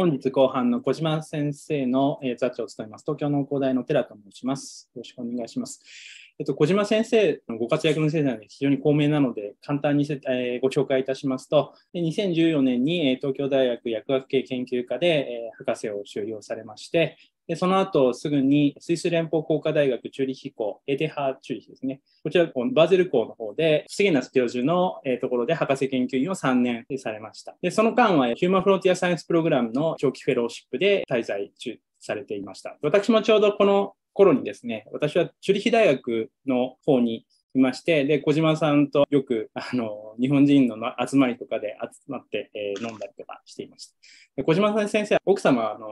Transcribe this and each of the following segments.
本日後半の小島先生の、え座長を務めます、東京農工大の寺と申します。よろしくお願いします。えっと、小島先生のご活躍のせいなので非常に高名なので、簡単にせ、えー、ご紹介いたしますと、2014年に、え東京大学薬学系研究科で、え博士を修了されまして、で、その後すぐにスイス連邦工科大学チューリヒ校、エデハチューリヒですね。こちら、バーゼル校の方で、不思議な教授のところで博士研究員を3年されました。で、その間はヒューマンフロンティアサイエンスプログラムの長期フェローシップで滞在中されていました。私もちょうどこの頃にですね、私はチューリヒ大学の方にいまして、で、小島さんとよく、あの、日本人の集まりとかで集まって、えー、飲んだりとかしていました。で小島先生、奥様は、あの、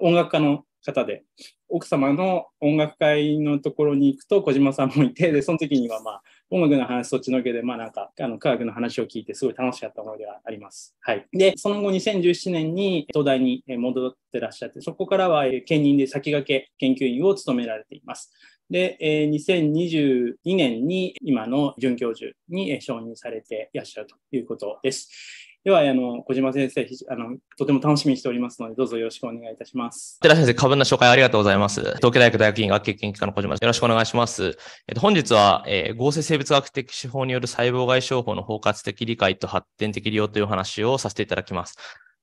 音楽家の方で、奥様の音楽会のところに行くと小島さんもいて、で、その時にはまあ、音楽の話そっちのけで、まあなんか、あの、科学の話を聞いて、すごい楽しかったものではあります。はい。で、その後2017年に東大に戻ってらっしゃって、そこからは兼任で先駆け研究員を務められています。で、2022年に今の准教授に承認されていらっしゃるということです。では、あの、小島先生、あの、とても楽しみにしておりますので、どうぞよろしくお願いいたします。寺先生、過分な紹介ありがとうございます。東京大学大学院学研究科の小島です。よろしくお願いします。えっと、本日は、えー、合成生物学的手法による細胞外症法の包括的理解と発展的利用という話をさせていただきます。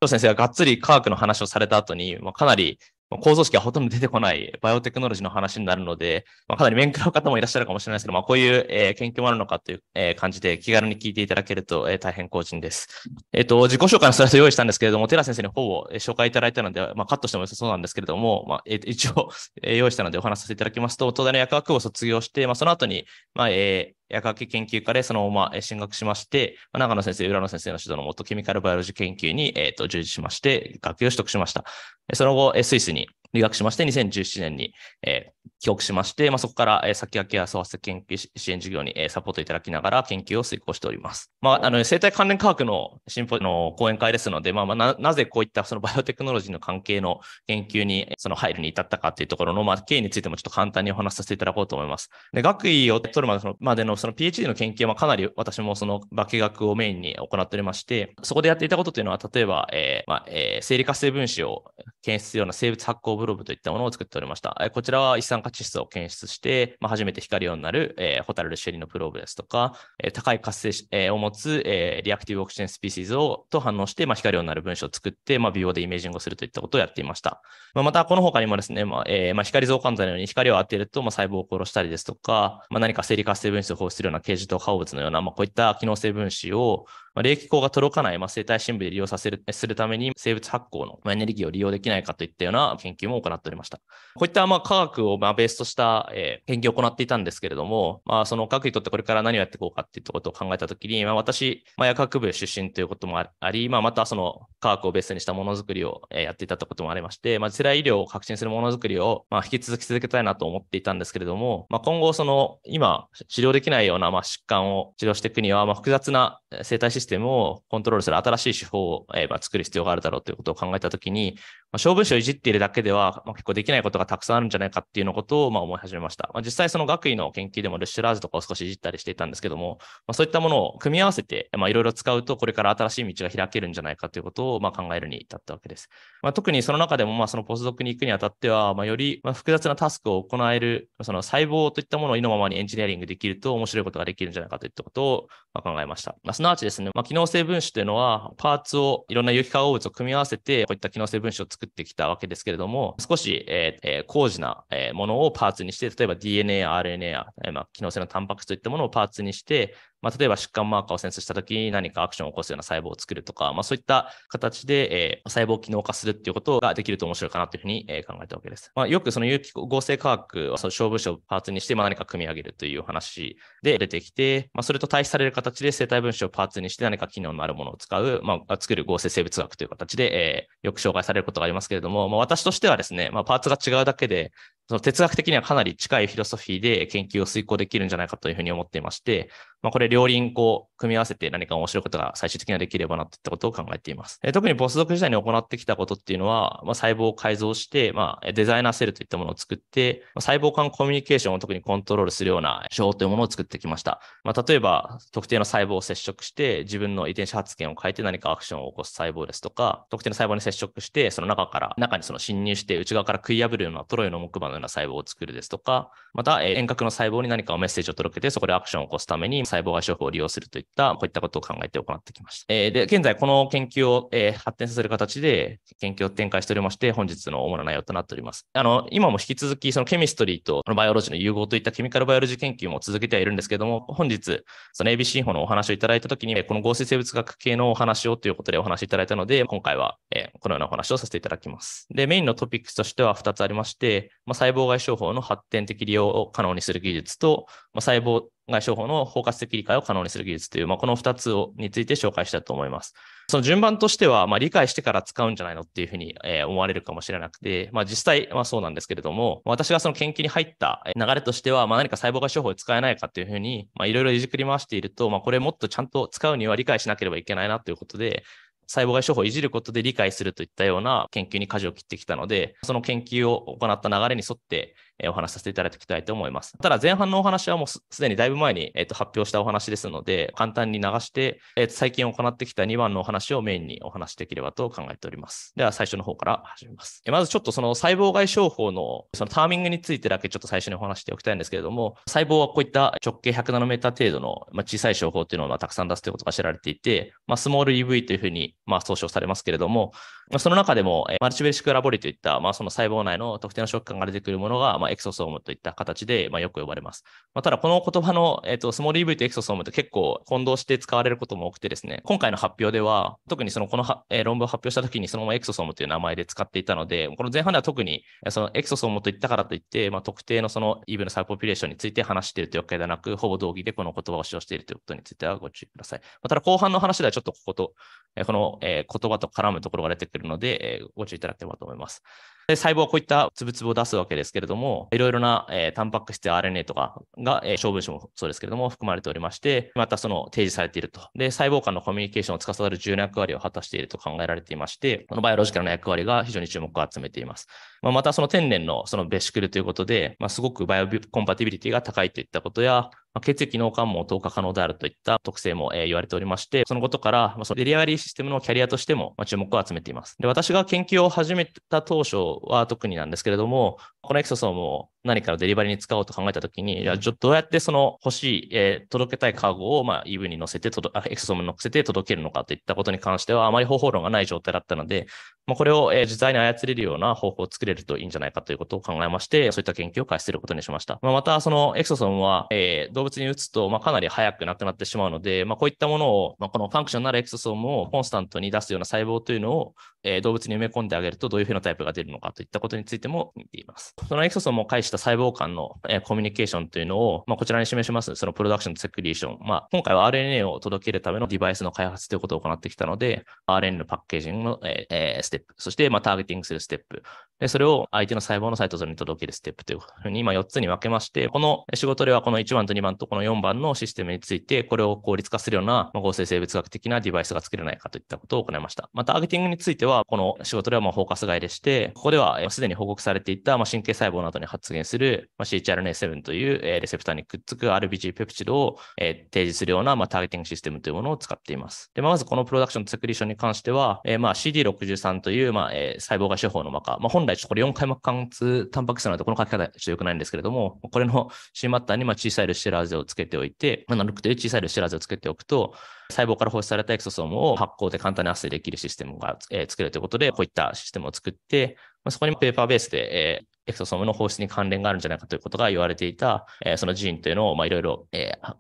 先生ががっつり科学の話をされた後に、まあ、かなり構造式はほとんど出てこないバイオテクノロジーの話になるので、まあ、かなり面食らう方もいらっしゃるかもしれないですけど、まあ、こういう、えー、研究もあるのかという、えー、感じで気軽に聞いていただけると、えー、大変好人です。えっ、ー、と、自己紹介のスライド用意したんですけれども、寺先生にほぼ紹介いただいたので、まあ、カットしても良さそうなんですけれども、まあ、えー、一応、用意したのでお話しさせていただきますと、東大の薬学部を卒業して、まあ、その後に、まあ、えー、薬学研究科でそのまま進学しまして、長野先生、浦野先生の指導のもと、ケミカルバイオロジー研究に、えー、と従事しまして、学位を取得しました。その後、スイスに留学しまして、2017年に、えー、帰国しまして、まあ、そこから、えー、先駆けや創発研究支援事業に、えー、サポートいただきながら研究を遂行しております。まあ、あの生態関連科学の進歩の講演会ですので、まあ、まあ、ななぜこういったそのバイオテクノロジーの関係の研究にその入るに至ったかというところの、まあ、経緯についてもちょっと簡単にお話しさせていただこうと思います。で学位を取るまでのまでのその PhD の研究はかなり私もその化学をメインに行っておりまして、そこでやっていたことというのは、例えば、えーまあえー、生理活性分子を検出するような生物発光ブロブといったものを作っておりました。こちらは一酸化窒素を検出して、まあ、初めて光るようになる、えー、ホタルルシェリのプローブですとか、えー、高い活性、えー、を持つ、えー、リアクティブオクシジェンスピーシーズをと反応して、まあ、光るようになる分子を作って、まあ、美容でイメージングをするといったことをやっていました。まあ、また、この他にもですね、まあえーまあ、光増感剤のように光を当てると、まあ、細胞を殺したりですとか、まあ、何か生理活性分子を放出するような形状と化合物のような、まあ、こういった機能性分子を、まあ、冷気口が届かない、まあ、生態深部で利用させる、するために生物発酵のエネルギーを利用できないかといったような研究も行っておりました。こういったまあ科学をまあベースとした、えー、研究を行っていたんですけれども、まあ、その科学にとってこれから何をやっていこうかっていうことを考えたときに、まあ、私、まあ、薬学部出身ということもあり、まあ、またその科学をベースにしたものづくりをやっていたということもありまして、まあ、次世代医療を革新するものづくりをまあ引き続き続けたいなと思っていたんですけれども、まあ、今後その今治療できないようなまあ疾患を治療していくには、まあ、複雑な生態システムステムをコントロールする新しい手法を、えま作る必要があるだろうということを考えたときに、ま小文書をいじっているだけでは、ま結構できないことがたくさんあるんじゃないかっていうのことを、ま思い始めました。ま実際その学位の研究でもルッシュラーズとかを少しいじったりしていたんですけども、まそういったものを組み合わせて、まあ、いろいろ使うとこれから新しい道が開けるんじゃないかということを、ま考えるに至ったわけです。まあ、特にその中でも、まあ、そのポスドクに行くにあたっては、まより、ま複雑なタスクを行える、その細胞といったものを意のままにエンジニアリングできると面白いことができるんじゃないかといったことを、ま考えました。まあ、すなわちですね、まあ、機能性分子というのは、パーツを、いろんな有機化合物を組み合わせて、こういった機能性分子を作ってきたわけですけれども、少し、えーえー、高次な、えものをパーツにして、例えば DNA や RNA や、えーまあ、機能性のタンパク質といったものをパーツにして、まあ、例えば疾患マーカーをセンスした時に何かアクションを起こすような細胞を作るとか、まあ、そういった形で、えー、細胞を機能化するっていうことができると面白いかなというふうに、えー、考えたわけです。まあ、よくその有機合成化学その勝負子をパーツにして、まあ、何か組み上げるという話で出てきて、まあ、それと対比される形で生体分子をパーツにして何か機能のあるものを使う、まあ、作る合成生物学という形で、えー、よく紹介されることがありますけれども、まあ、私としてはですね、まあ、パーツが違うだけで、その哲学的にはかなり近いフィロソフィーで研究を遂行できるんじゃないかというふうに思っていまして、まあ、これ両輪こう組み合わせて何か面白いことが最終的にはできればなってことを考えています。え特にボス族時代に行ってきたことっていうのは、まあ、細胞を改造して、まあ、デザイナーセルといったものを作って、まあ、細胞間コミュニケーションを特にコントロールするような手法というものを作ってきました。まあ、例えば、特定の細胞を接触して、自分の遺伝子発現を変えて何かアクションを起こす細胞ですとか、特定の細胞に接触して、その中から、中にその侵入して、内側から食い破るようなトロイの木馬のような細胞を作るですとか、また、え遠隔の細胞に何かをメッセージを届けて、そこでアクションを起こすために、細胞外傷法を利用するといった、こういったことを考えて行ってきました。えー、で、現在この研究を、えー、発展させる形で研究を展開しておりまして、本日の主な内容となっております。あの、今も引き続き、そのケミストリーとバイオロジーの融合といったケミカルバイオロジー研究も続けてはいるんですけれども、本日、その ABC 法のお話をいただいたときに、この合成生物学系のお話をということでお話いただいたので、今回は、えー、このようなお話をさせていただきます。で、メインのトピックスとしては2つありまして、まあ、細胞外傷法の発展的利用を可能にする技術と、まあ、細胞外商法の包括的理解を可能にする技術という、まあ、この2つをについて紹介したいと思います。その順番としては、まあ、理解してから使うんじゃないのっていうふうに、えー、思われるかもしれなくて、まあ、実際はそうなんですけれども、私がその研究に入った流れとしては、まあ、何か細胞外商法を使えないかというふうに、いろいろいじくり回していると、まあ、これもっとちゃんと使うには理解しなければいけないなということで、細胞外処方をいじることで理解するといったような研究に舵を切ってきたので、その研究を行った流れに沿って、えお話しさせていただきたいと思います。ただ前半のお話はもうすでにだいぶ前に、えー、と発表したお話ですので、簡単に流して、えー、と最近行ってきた2番のお話をメインにお話しできればと考えております。では最初の方から始めます。えまずちょっとその細胞外症法のそのターミングについてだけちょっと最初にお話しておきたいんですけれども、細胞はこういった直径100ナノメーター程度の、ま小さい症法っていうのをまたくさん出すということが知られていて、まあ、スモール EV というふうにま総称されますけれども、まその中でも、えマルチベーシックラボリといった、まあ、その細胞内の特定の食感が出てくるものが、まあエクソソームといった形で、まあ、よく呼ばれます。まあ、ただ、この言葉の、えっ、ー、と、スモール EV とエクソソームって結構混同して使われることも多くてですね、今回の発表では、特にそのこのは、えー、論文を発表したときにそのままエクソソームという名前で使っていたので、この前半では特にそのエクソソームといったからといって、まあ、特定のその EV のサーポピュレーションについて話しているというわけではなく、ほぼ同義でこの言葉を使用しているということについてはご注意ください。まあ、ただ、後半の話ではちょっとここと、えー、この、えー、言葉と絡むところが出てくるので、えー、ご注意いただければと思います。で細胞はこういったつぶつぶを出すわけですけれども、いろいろな、えー、タンパク質や RNA とかが、えー、小分子もそうですけれども、含まれておりまして、またその提示されていると。で、細胞間のコミュニケーションを司る重要な役割を果たしていると考えられていまして、このバイオロジカルな役割が非常に注目を集めています。まあ、またその天然のそのベシクルということで、まあ、すごくバイオコンパティビリティが高いといったことや、まあ、血液脳幹も透過可能であるといった特性も、えー、言われておりまして、そのことから、まあ、そのデリアリーシステムのキャリアとしても、まあ、注目を集めています。で、私が研究を始めた当初は特になんですけれども、このエクソソームを何かのデリバリーに使おうと考えたときに、じゃあどうやってその欲しい、えー、届けたいカーゴをまあ EV に乗せてエクソソームに乗せて届けるのかといったことに関しては、あまり方法論がない状態だったので、まあ、これを、えー、自在に操れるような方法を作れるといいんじゃないかということを考えまして、そういった研究を開始することにしました。まあ、また、そのエクソソームは、えー、動物に打つと、まあ、かなり早くなくなってしまうので、まあ、こういったものを、まあ、このファンクションなるエクソソームをコンスタントに出すような細胞というのを、えー、動物に埋め込んであげると、どういうフェノタイプが出るのかといったことについても見ています。そのエクソソンも介した細胞間の、えコミュニケーションというのを、まあ、こちらに示します、そのプロダクションとセクリーション。まあ、今回は RNA を届けるためのデバイスの開発ということを行ってきたので、RNA のパッケージングの、えーえー、ステップ、そして、まあ、ターゲティングするステップで、それを相手の細胞のサイトゾに届けるステップというふうに今4つに分けまして、この仕事ではこの1番と2番とこの4番のシステムについて、これを効率化するような合成生物学的なデバイスが作れないかといったことを行いました。まあ、ターゲティングについては、この仕事ではまあフォーカス外でして、ここではすでに報告されていた、まあ、進経細胞などに発現する、まあ、CHRNA7 という、えー、レセプターにくっつく RBG ペプチドを、えー、提示するような、まあ、ターゲティングシステムというものを使っています。で、まあ、まずこのプロダクションセクリションに関しては、えー、まあ CD63 という、まあえー、細胞が手法の膜、まあ、本来ちょっとこれ4回膜貫通タンパク質なのでこの書き方ちょっと良くないんですけれども、これの C マッターにまあ小さいルシラーゼをつけておいて、まあ、ナルクという小さいルシラーゼをつけておくと、細胞から放出されたエクソソームを発酵で簡単に発生できるシステムが、えー、作れるということで、こういったシステムを作って、まあ、そこにペーパーベースで、えー、エクソソームの放出に関連があるんじゃないかということが言われていた、えー、その寺院というのをいろいろ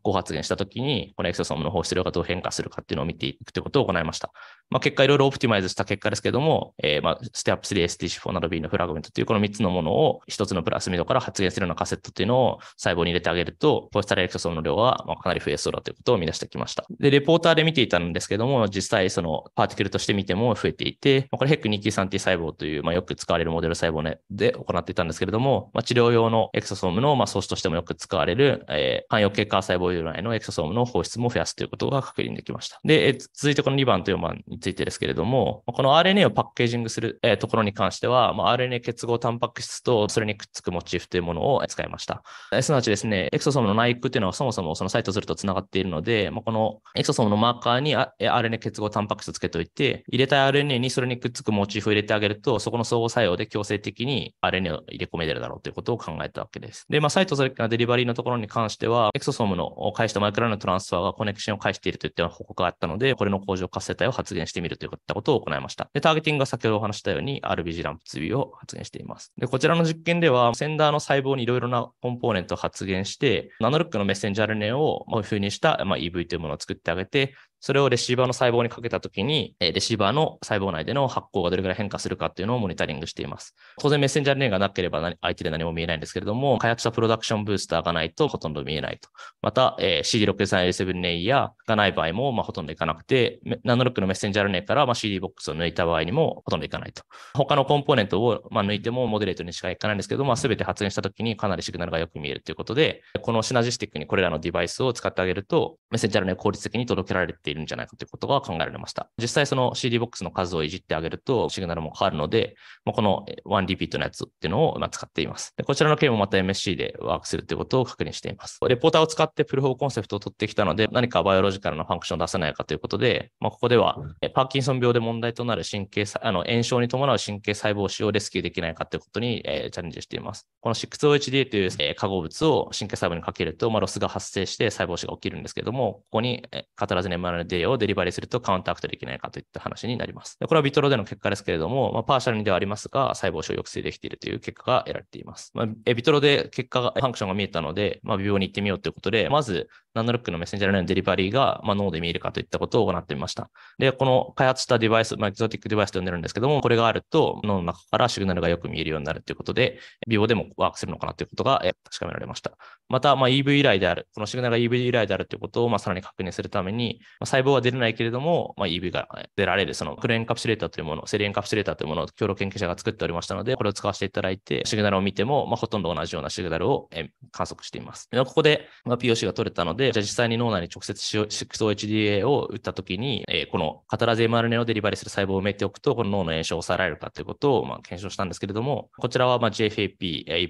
ご発言したときに、このエクソソームの放出量がどう変化するかっていうのを見ていくということを行いました。まあ、結果いろいろオプティマイズした結果ですけども、えー、まあ、ステップ3、STC4 など B のフラグメントというこの3つのものを1つのプラスミドから発現するようなカセットというのを細胞に入れてあげると、ポスタルエクソソームの量はまかなり増えそうだということを見出してきました。で、レポーターで見ていたんですけども、実際そのパーティクルとして見ても増えていて、まあ、これヘック 2Q3T 細胞という、まあ、よく使われるモデル細胞、ね、で行っていたんですけれども、まあ、治療用のエクソソームのまソースとしてもよく使われる、えー、汎用血管細胞由来のエクソソームの放出も増やすということが確認できました。で、え続いてこの2番と4番についてですけれども、この RNA をパッケージングする、えところに関しては、まあ、RNA 結合タンパク質とそれにくっつくモチーフというものを使いました。えすなわちですね、エクソソームの内腔というのはそもそもそのサイトするとつながっているので、まあ、このエクソソームのマーカーに RNA 結合タンパク質をつけておいて、入れた RNA にそれにくっつくモチーフを入れてあげると、そこの相互作用で強制的に RNA を入れ込めてるだろうということを考えたわけです。で、まあ、サイトそれからデリバリーのところに関しては、エクソソームの介したマイクロのトランスファーがコネクションを介しているといったような報告があったので、これの工場活性体を発現現してみるといったことを行いました。で、ターゲティングが先ほどお話したように RBG ランプ 2B を発現しています。で、こちらの実験では、センダーの細胞にいろいろなコンポーネントを発現して、ナノルックのメッセンジャー r n をこう風にした、まあ、EV というものを作ってあげて、それをレシーバーの細胞にかけたときに、レシーバーの細胞内での発光がどれくらい変化するかっていうのをモニタリングしています。当然メッセンジャーレーンがなければ相手で何も見えないんですけれども、開発したプロダクションブースターがないとほとんど見えないと。また、えー、CD63A7A やがない場合も、まあ、ほとんどいかなくて、ナノロックのメッセンジャーレーンから、まあ、CD ボックスを抜いた場合にもほとんどいかないと。他のコンポーネントを、まあ、抜いてもモデレートにしかいかないんですけど、まあ、全て発現したときにかなりシグナルがよく見えるということで、このシナジスティックにこれらのデバイスを使ってあげると、メッセンジャーレーンを効率的に届けられているんじゃないかということが考えられました。実際その CD ボックスの数をいじってあげるとシグナルも変わるので、まこの1ートのやつっていうのを今使っています。でこちらの件もまた MSC でワークするということを確認しています。レポーターを使ってプルフォーコンセプトを取ってきたので、何かバイオロジカルなファンクションを出せないかということで、まあ、ここではパーキンソン病で問題となる神経あの炎症に伴う神経細胞腫をレスキューできないかということに、えチャレンジしています。この 6OHD という、え化合物を神経細胞にかけると、まあ、ロスが発生して細胞腫が起きるんですけども、ここに、え語らずに m r n ルデイをデリバリーするとカウントアクトできないかといった話になります。でこれはビトロでの結果ですけれども、まあ、パーシャルにではありますが、細胞腫を抑制できているという結果が得られています。まあ、ビトロで結果が、ファンクションが見えたので、まあ、微妙に行ってみようということで、まず、ナノロックのメッセンジャーのデリバリーが、まあ、脳で見えるかといったことを行ってみました。で、この開発したデバイス、まあ、エキゾティックデバイスと呼んでるんですけども、これがあると脳の中からシグナルがよく見えるようになるということで、美容でもワークするのかなということが確かめられました。また、まあ、EV 依頼である、このシグナルが EV 依頼であるということを、まあ、さらに確認するために、まあ、細胞は出れないけれども、まあ、EV が出られる、そのクレーンカプシュレーターというもの、セリエンカプシュレーターというものを共同研究者が作っておりましたので、これを使わせていただいて、シグナルを見ても、まあ、ほとんど同じようなシグナルを観測しています。でここで、まあ、POC が取れたので、じゃあ実際に脳内に直接 6OHDA を打ったときに、えー、このカタラゼ mRNA をデリバリーする細胞を埋めておくと、この脳の炎症を抑えられるかということを、まあ、検証したんですけれども、こちらは、まあ、JFAP、e v a 1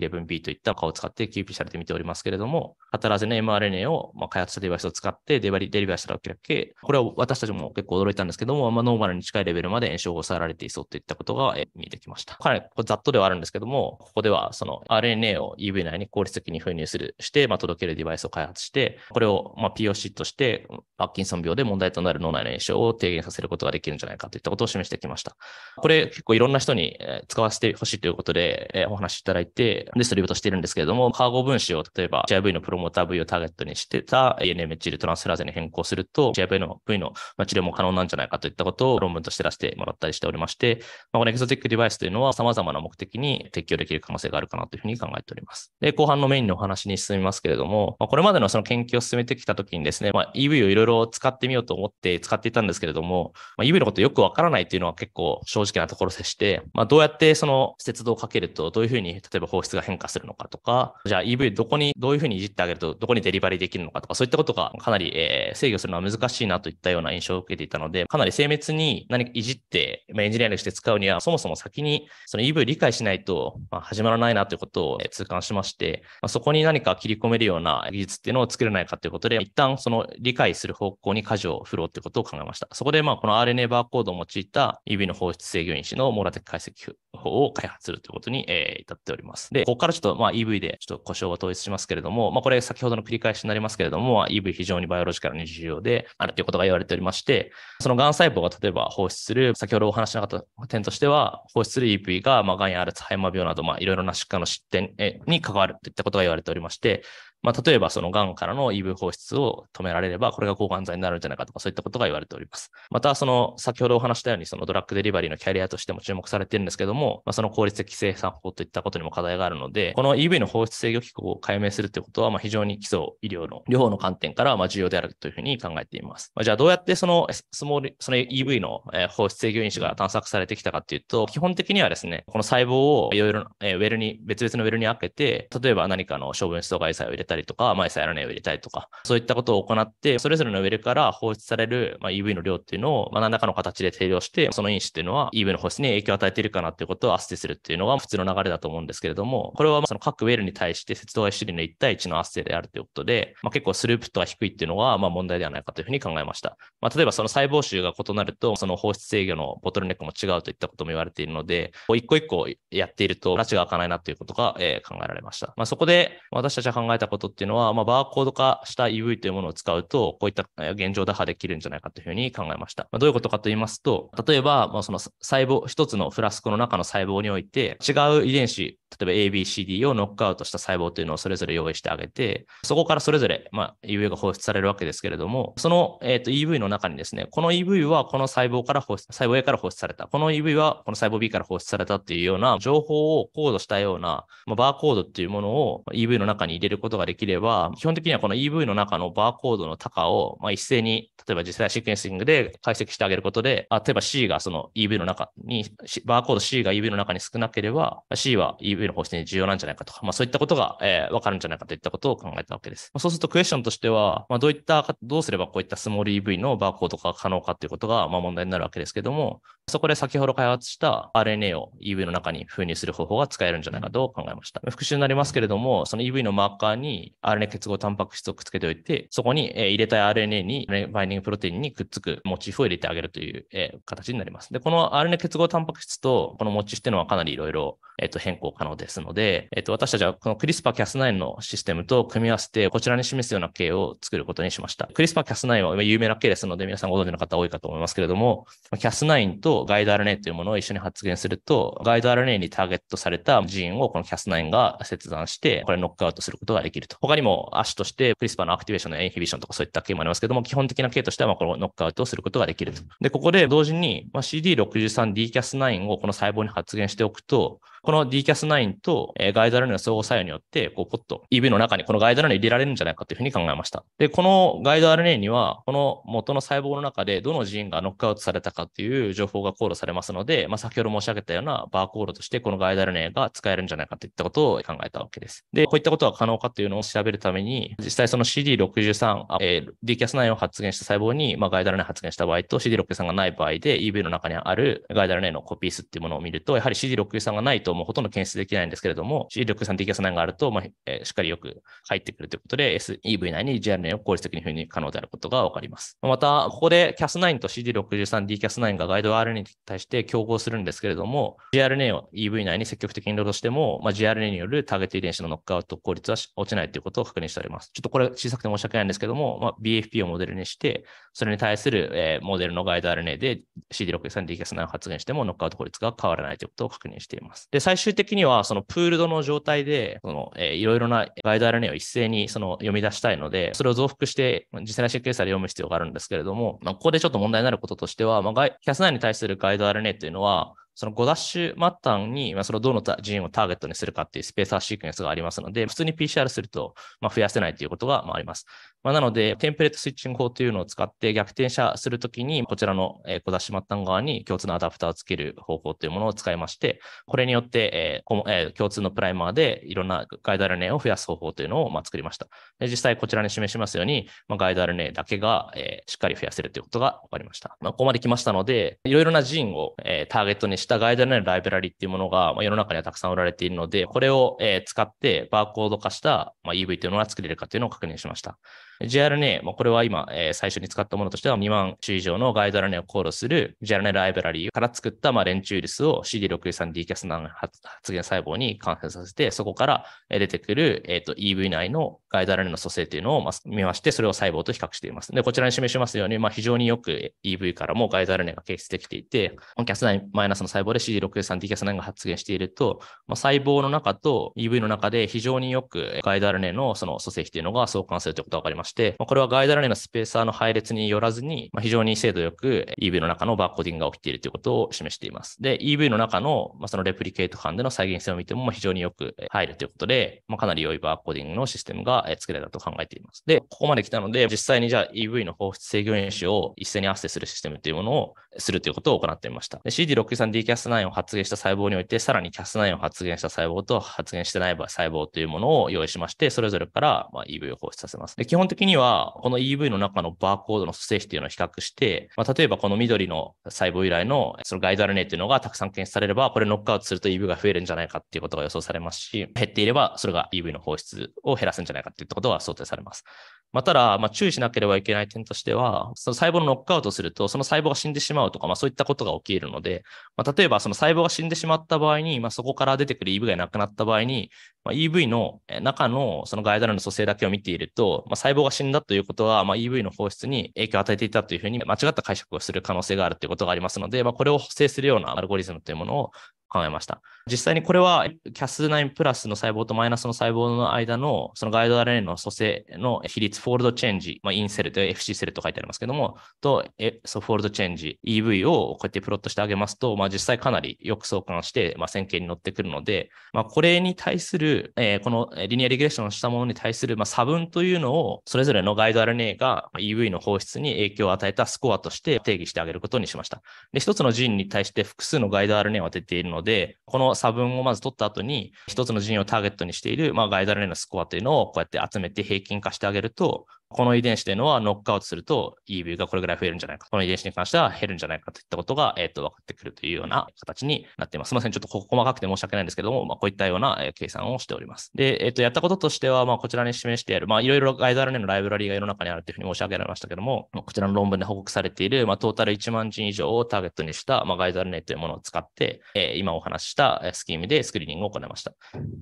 CD11B といった顔を使って QP されてみておりますけれども、カタラゼの mRNA を、まあ、開発したデバイスを使ってデバリデリバリしたわけこれは私たちも結構驚いたんですけども、まあ、ノーマルに近いレベルまで炎症が抑えられていそうといったことが見えてきました。かなりざっとではあるんですけども、ここではその RNA を EV 内に効率的に封入する、して、まあ、届けるデバイスを開発して、これをま POC として、パッキンソン病で問題となる脳内の炎症を低減させることができるんじゃないかといったことを示してきました。これ結構いろんな人に使わせてほしいということでお話しいただいて、で、リブとしてるんですけれども、カーゴ分子を例えば CIV のプロモーター V をターゲットにしてた ANA メチルトランスラーゼに変更するすると、c i v の V の治療も可能なんじゃないかといったことを論文として出してもらったりしておりまして、まあ、このエキゾティックデバイスというのは様々な目的に適用できる可能性があるかなというふうに考えております。で、後半のメインのお話に進みますけれども、まあ、これまでのその研究を進めてきたときにですね、まあ、EV をいろいろ使ってみようと思って使っていたんですけれども、まあ、EV のことよくわからないというのは結構正直なところでして、まあ、どうやってその節度をかけるとどういうふうに例えば放出が変化するのかとか、じゃあ EV どこにどういうふうにいじってあげるとどこにデリバリーできるのかとか、そういったことがかなり、えー、制御するのは難しいなといったような印象を受けていたので、かなり精密に何かいじって、まあ、エンジニアリングして使うには、そもそも先にその EV 理解しないと、まあ、始まらないなということを痛感しまして、まあ、そこに何か切り込めるような技術っていうのを作れないかということで、一旦その理解する方向に舵を振ろうということを考えました。そこで、まあ、この RNA バーコードを用いた EV の放出制御因子の網羅的解析法を開発するということに、えー、至っております。で、ここからちょっと、まあ、EV でちょっと故障を統一しますけれども、まあ、これ先ほどの繰り返しになりますけれども、まあ、EV 非常にバイオロジカルに重要量であるということが言われておりまして、そのがん細胞が例えば放出する、先ほどお話しなかった点としては、放出する e p が、まあ、がんやアルツハイマー病など、まあ、いろいろな疾患の失点に関わるといったことが言われておりまして、まあ、例えばその癌からの EV 放出を止められれば、これが抗がん剤になるんじゃないかとか、そういったことが言われております。また、その先ほどお話したように、そのドラッグデリバリーのキャリアとしても注目されているんですけども、まあ、その効率的生産法といったことにも課題があるので、この EV の放出制御機構を解明するということは、まあ、非常に基礎医療の両方の観点からま重要であるというふうに考えています。まあ、じゃあ、どうやってそのスモール、その EV の放出制御因子が探索されてきたかというと、基本的にはですね、この細胞をいろいろウェルに、別々のウェルに分けて、例えば何かの処分阻害作を入れたたりとか、まあ、餌やらないを入れたりとか、そういったことを行って、それぞれのウェルから放出される、まあ、EV の量っていうのを、まあ、何らかの形で定量して、その因子っていうのは EV の放出に影響を与えているかなっていうことをアステするっていうのが普通の流れだと思うんですけれども、これはその各ウェルに対して接動が1種類の1対1のアステであるということで、まあ、結構スループットが低いっていうのが、まあ、問題ではないかというふうに考えました。まあ、例えばその細胞臭が異なると、その放出制御のボトルネックも違うといったことも言われているので、一個一個やっていると、拉致が開かないなということが、えー、考えられました。まあ、そこで私たちは考えたことことっていうのは、まあ、バーコード化した EV というものを使うと、こういった現状打破できるんじゃないかというふうに考えました。まあ、どういうことかと言いますと、例えば、まあ、その細胞、一つのフラスコの中の細胞において、違う遺伝子、例えば ABCD をノックアウトした細胞というのをそれぞれ用意してあげて、そこからそれぞれ、ま EV が放出されるわけですけれども、その、えー、と EV の中にですね、この EV はこの細胞から放出、細胞 A から放出された、この EV はこの細胞 B から放出されたっていうような情報をコードしたような、まあ、バーコードっていうものを EV の中に入れることがができれば、基本的にはこの EV の中のバーコードの高を、まあ、一斉に、例えば実際シークエンシングで解析してあげることで、あ例えば C がその EV の中に、バーコード C が EV の中に少なければ、C は EV の方針に重要なんじゃないかとか、まあ、そういったことが、えー、分かるんじゃないかといったことを考えたわけです。まあ、そうするとクエスチョンとしては、まあ、どういったか、どうすればこういったスモール EV のバーコード化が可能かということが、まあ、問題になるわけですけども、そこで先ほど開発した RNA を EV の中に封入する方法が使えるんじゃないかと考えました。復習になりますけれども、その EV のマーカーにに RNA 結合タンパク質をくっつけておいて、そこに、え入れた RNA に、バインディングプロテインにくっつくモチーフを入れてあげるという、え形になります。で、この RNA 結合タンパク質と、このモチーフっていうのはかなりいろいろ、えっ、と、変更可能ですので、えっ、と、私たちはこの CRISPR-Cas9 のシステムと組み合わせて、こちらに示すような系を作ることにしました。CRISPR-Cas9 は有名な系ですので、皆さんご存知の方多いかと思いますけれども、Cas9 とガイド RNA というものを一緒に発現すると、ガイド RNA にターゲットされたジーンをこの Cas9 が切断して、これノックアウトすることができる。ると。他にも足として、クリスパーのアクティベーションのインヒビションとかそういった系もありますけども、基本的な系としては、まこのノックアウトをすることができると。で、ここで同時に、ま CD63DCAS9 をこの細胞に発現しておくと、この DCAS9 と、えー、ガイドラインの相互作用によって、こう、ポッと EV の中にこのガイドライン入れられるんじゃないかというふうに考えました。で、このガイド RNA には、この元の細胞の中でどのジーンがノックアウトされたかという情報が考慮されますので、まあ、先ほど申し上げたようなバーコードとして、このガイド RNA が使えるんじゃないかといったことを考えたわけです。で、こういったことが可能かというのを調べるために、実際その CD63、えー、DCAS9 を発現した細胞に、まあ、ガイド RNA 発現した場合と CD63 がない場合で EV の中にあるガイダルネのコピー数っていうものを見ると、やはり CD63 がないともうほとんど検出できないんですけれども、威力算的計算があると、まあえしっかりよく入ってくるということで、SEV 内に GRN を効率的に封入可能であることが分かります。また、ここで CAS9 と CD63D CAS9 がガイド RNA に対して競合するんですけれども、GRNA を EV 内に積極的にロードしても、まあ、GRNA によるターゲット遺伝子のノックアウト効率は落ちないということを確認しております。ちょっとこれ小さくて申し訳ないんですけども、まあ、BFP をモデルにして、それに対する、えー、モデルのガイド RNA で CD63D CAS9 を発現してもノックアウト効率が変わらないということを確認しています。で最終的には、そのプールドの状態で、その、えー、いろいろなガイド RNA を一斉にその読み出したいので、それを増幅して、実際の設計クで読む必要があるんですけれども、まあ、ここでちょっと問題になることとしては、まあ、キャス内に対するガイド RNA というのは、その5ダッシュ末端に、まあ、そのどの人員をターゲットにするかっていうスペーサーシークエンスがありますので、普通に PCR すると、ま増やせないということがまあります。まあ、なので、テンプレートスイッチング法というのを使って逆転車するときに、こちらの5ダッシュ末端側に共通のアダプターをつける方法というものを使いまして、これによって、え共通のプライマーでいろんなガイドアルネを増やす方法というのをま作りました。で実際こちらに示しますように、まガイドアルネだけが、えしっかり増やせるということが分かりました。まここまで来ましたので、いろいろな人を、えターゲットにしたガイドラインライブラリっていうものが、まあ、世の中にはたくさん売られているので、これを、えー、使ってバーコード化した、まあ、EV というのが作れるかというのを確認しました。JR a もうこれは今、えー、最初に使ったものとしては2万種以上のガイドラネンを考慮する JR n a ライブラリーから作ったまあレンチウイルスを CD63D キャスナー発現細胞に感染させて、そこから出てくる、えー、と EV 内のガイドラネの組成というのを、まあ、見まして、それを細胞と比較しています。で、こちらに示しますように、まあ、非常によく EV からもガイドラネが検出できていて、キャスナマイナスの細胞で CD63D キャスナが発現していると、まあ、細胞の中と EV の中で非常によくガイドラネのその組成比というのが相関するということが分かりました。、まあ、これはガイドラインのスペーサーの配列によらずに、まあ、非常に精度よく EV の中のバーコーディングが起きているということを示しています。で、EV の中の、まあ、そのレプリケート間での再現性を見ても非常によく入るということで、まあ、かなり良いバーコーディングのシステムが作れたと考えています。で、ここまで来たので、実際にじゃあ EV の放出制御演習を一斉にアクセスするシステムというものをするということを行ってみました。CD63DCAS9 を発現した細胞において、さらに CAS9 を発現した細胞と発現してない細胞というものを用意しまして、それぞれからま EV を放出させます。で基本的には、この EV の中のバーコードの素性値っていうのを比較して、まあ、例えばこの緑の細胞由来のそのガイドアルネっていうのがたくさん検出されれば、これノックアウトすると EV が増えるんじゃないかっていうことが予想されますし、減っていればそれが EV の放出を減らすんじゃないかっていったことが想定されます。まあ、ただ、まあ、注意しなければいけない点としては、その細胞のノックアウトすると、その細胞が死んでしまうとか、まあ、そういったことが起きるので、まあ、例えばその細胞が死んでしまった場合に、まあ、そこから出てくる EV がなくなった場合に、まあ、EV の中のそのガイドラインの組成だけを見ていると、まあ、細胞が死んだということは、まあ、EV の放出に影響を与えていたというふうに間違った解釈をする可能性があるということがありますので、まあ、これを補正するようなアルゴリズムというものを考えました。実際にこれは CAS9 プラスの細胞とマイナスの細胞の間のそのガイド RNA の組成の比率フォールドチェンジ、まあ、インセルと FC セルと書いてありますけども、とそフォールドチェンジ EV をこうやってプロットしてあげますと、まあ、実際かなりよく相関して、まあ、線形に乗ってくるので、まあ、これに対する、えー、このリニアリグレーションしたものに対する、まあ、差分というのをそれぞれのガイド RNA が EV の放出に影響を与えたスコアとして定義してあげることにしました。で、一つのジンに対して複数のガイド RNA を当てているので、で、この差分をまず取った後に、一つの員をターゲットにしている、まあ、ガイドラインのスコアというのをこうやって集めて平均化してあげると、この遺伝子というのはノックアウトすると EV がこれぐらい増えるんじゃないか、この遺伝子に関しては減るんじゃないかといったことが、えっ、ー、と、分かってくるというような形になっています。すみません。ちょっとここ細かくて申し訳ないんですけども、まあ、こういったような、えー、計算をしております。で、えっ、ー、と、やったこととしては、まあ、こちらに示している、まあ、いろいろガイド r ネのライブラリが世の中にあるというふうに申し上げられましたけども、こちらの論文で報告されている、まあ、トータル1万人以上をターゲットにした、まあ、ガイド r ネというものを使って、えー、今お話ししたスキームでスクリーニングを行いました。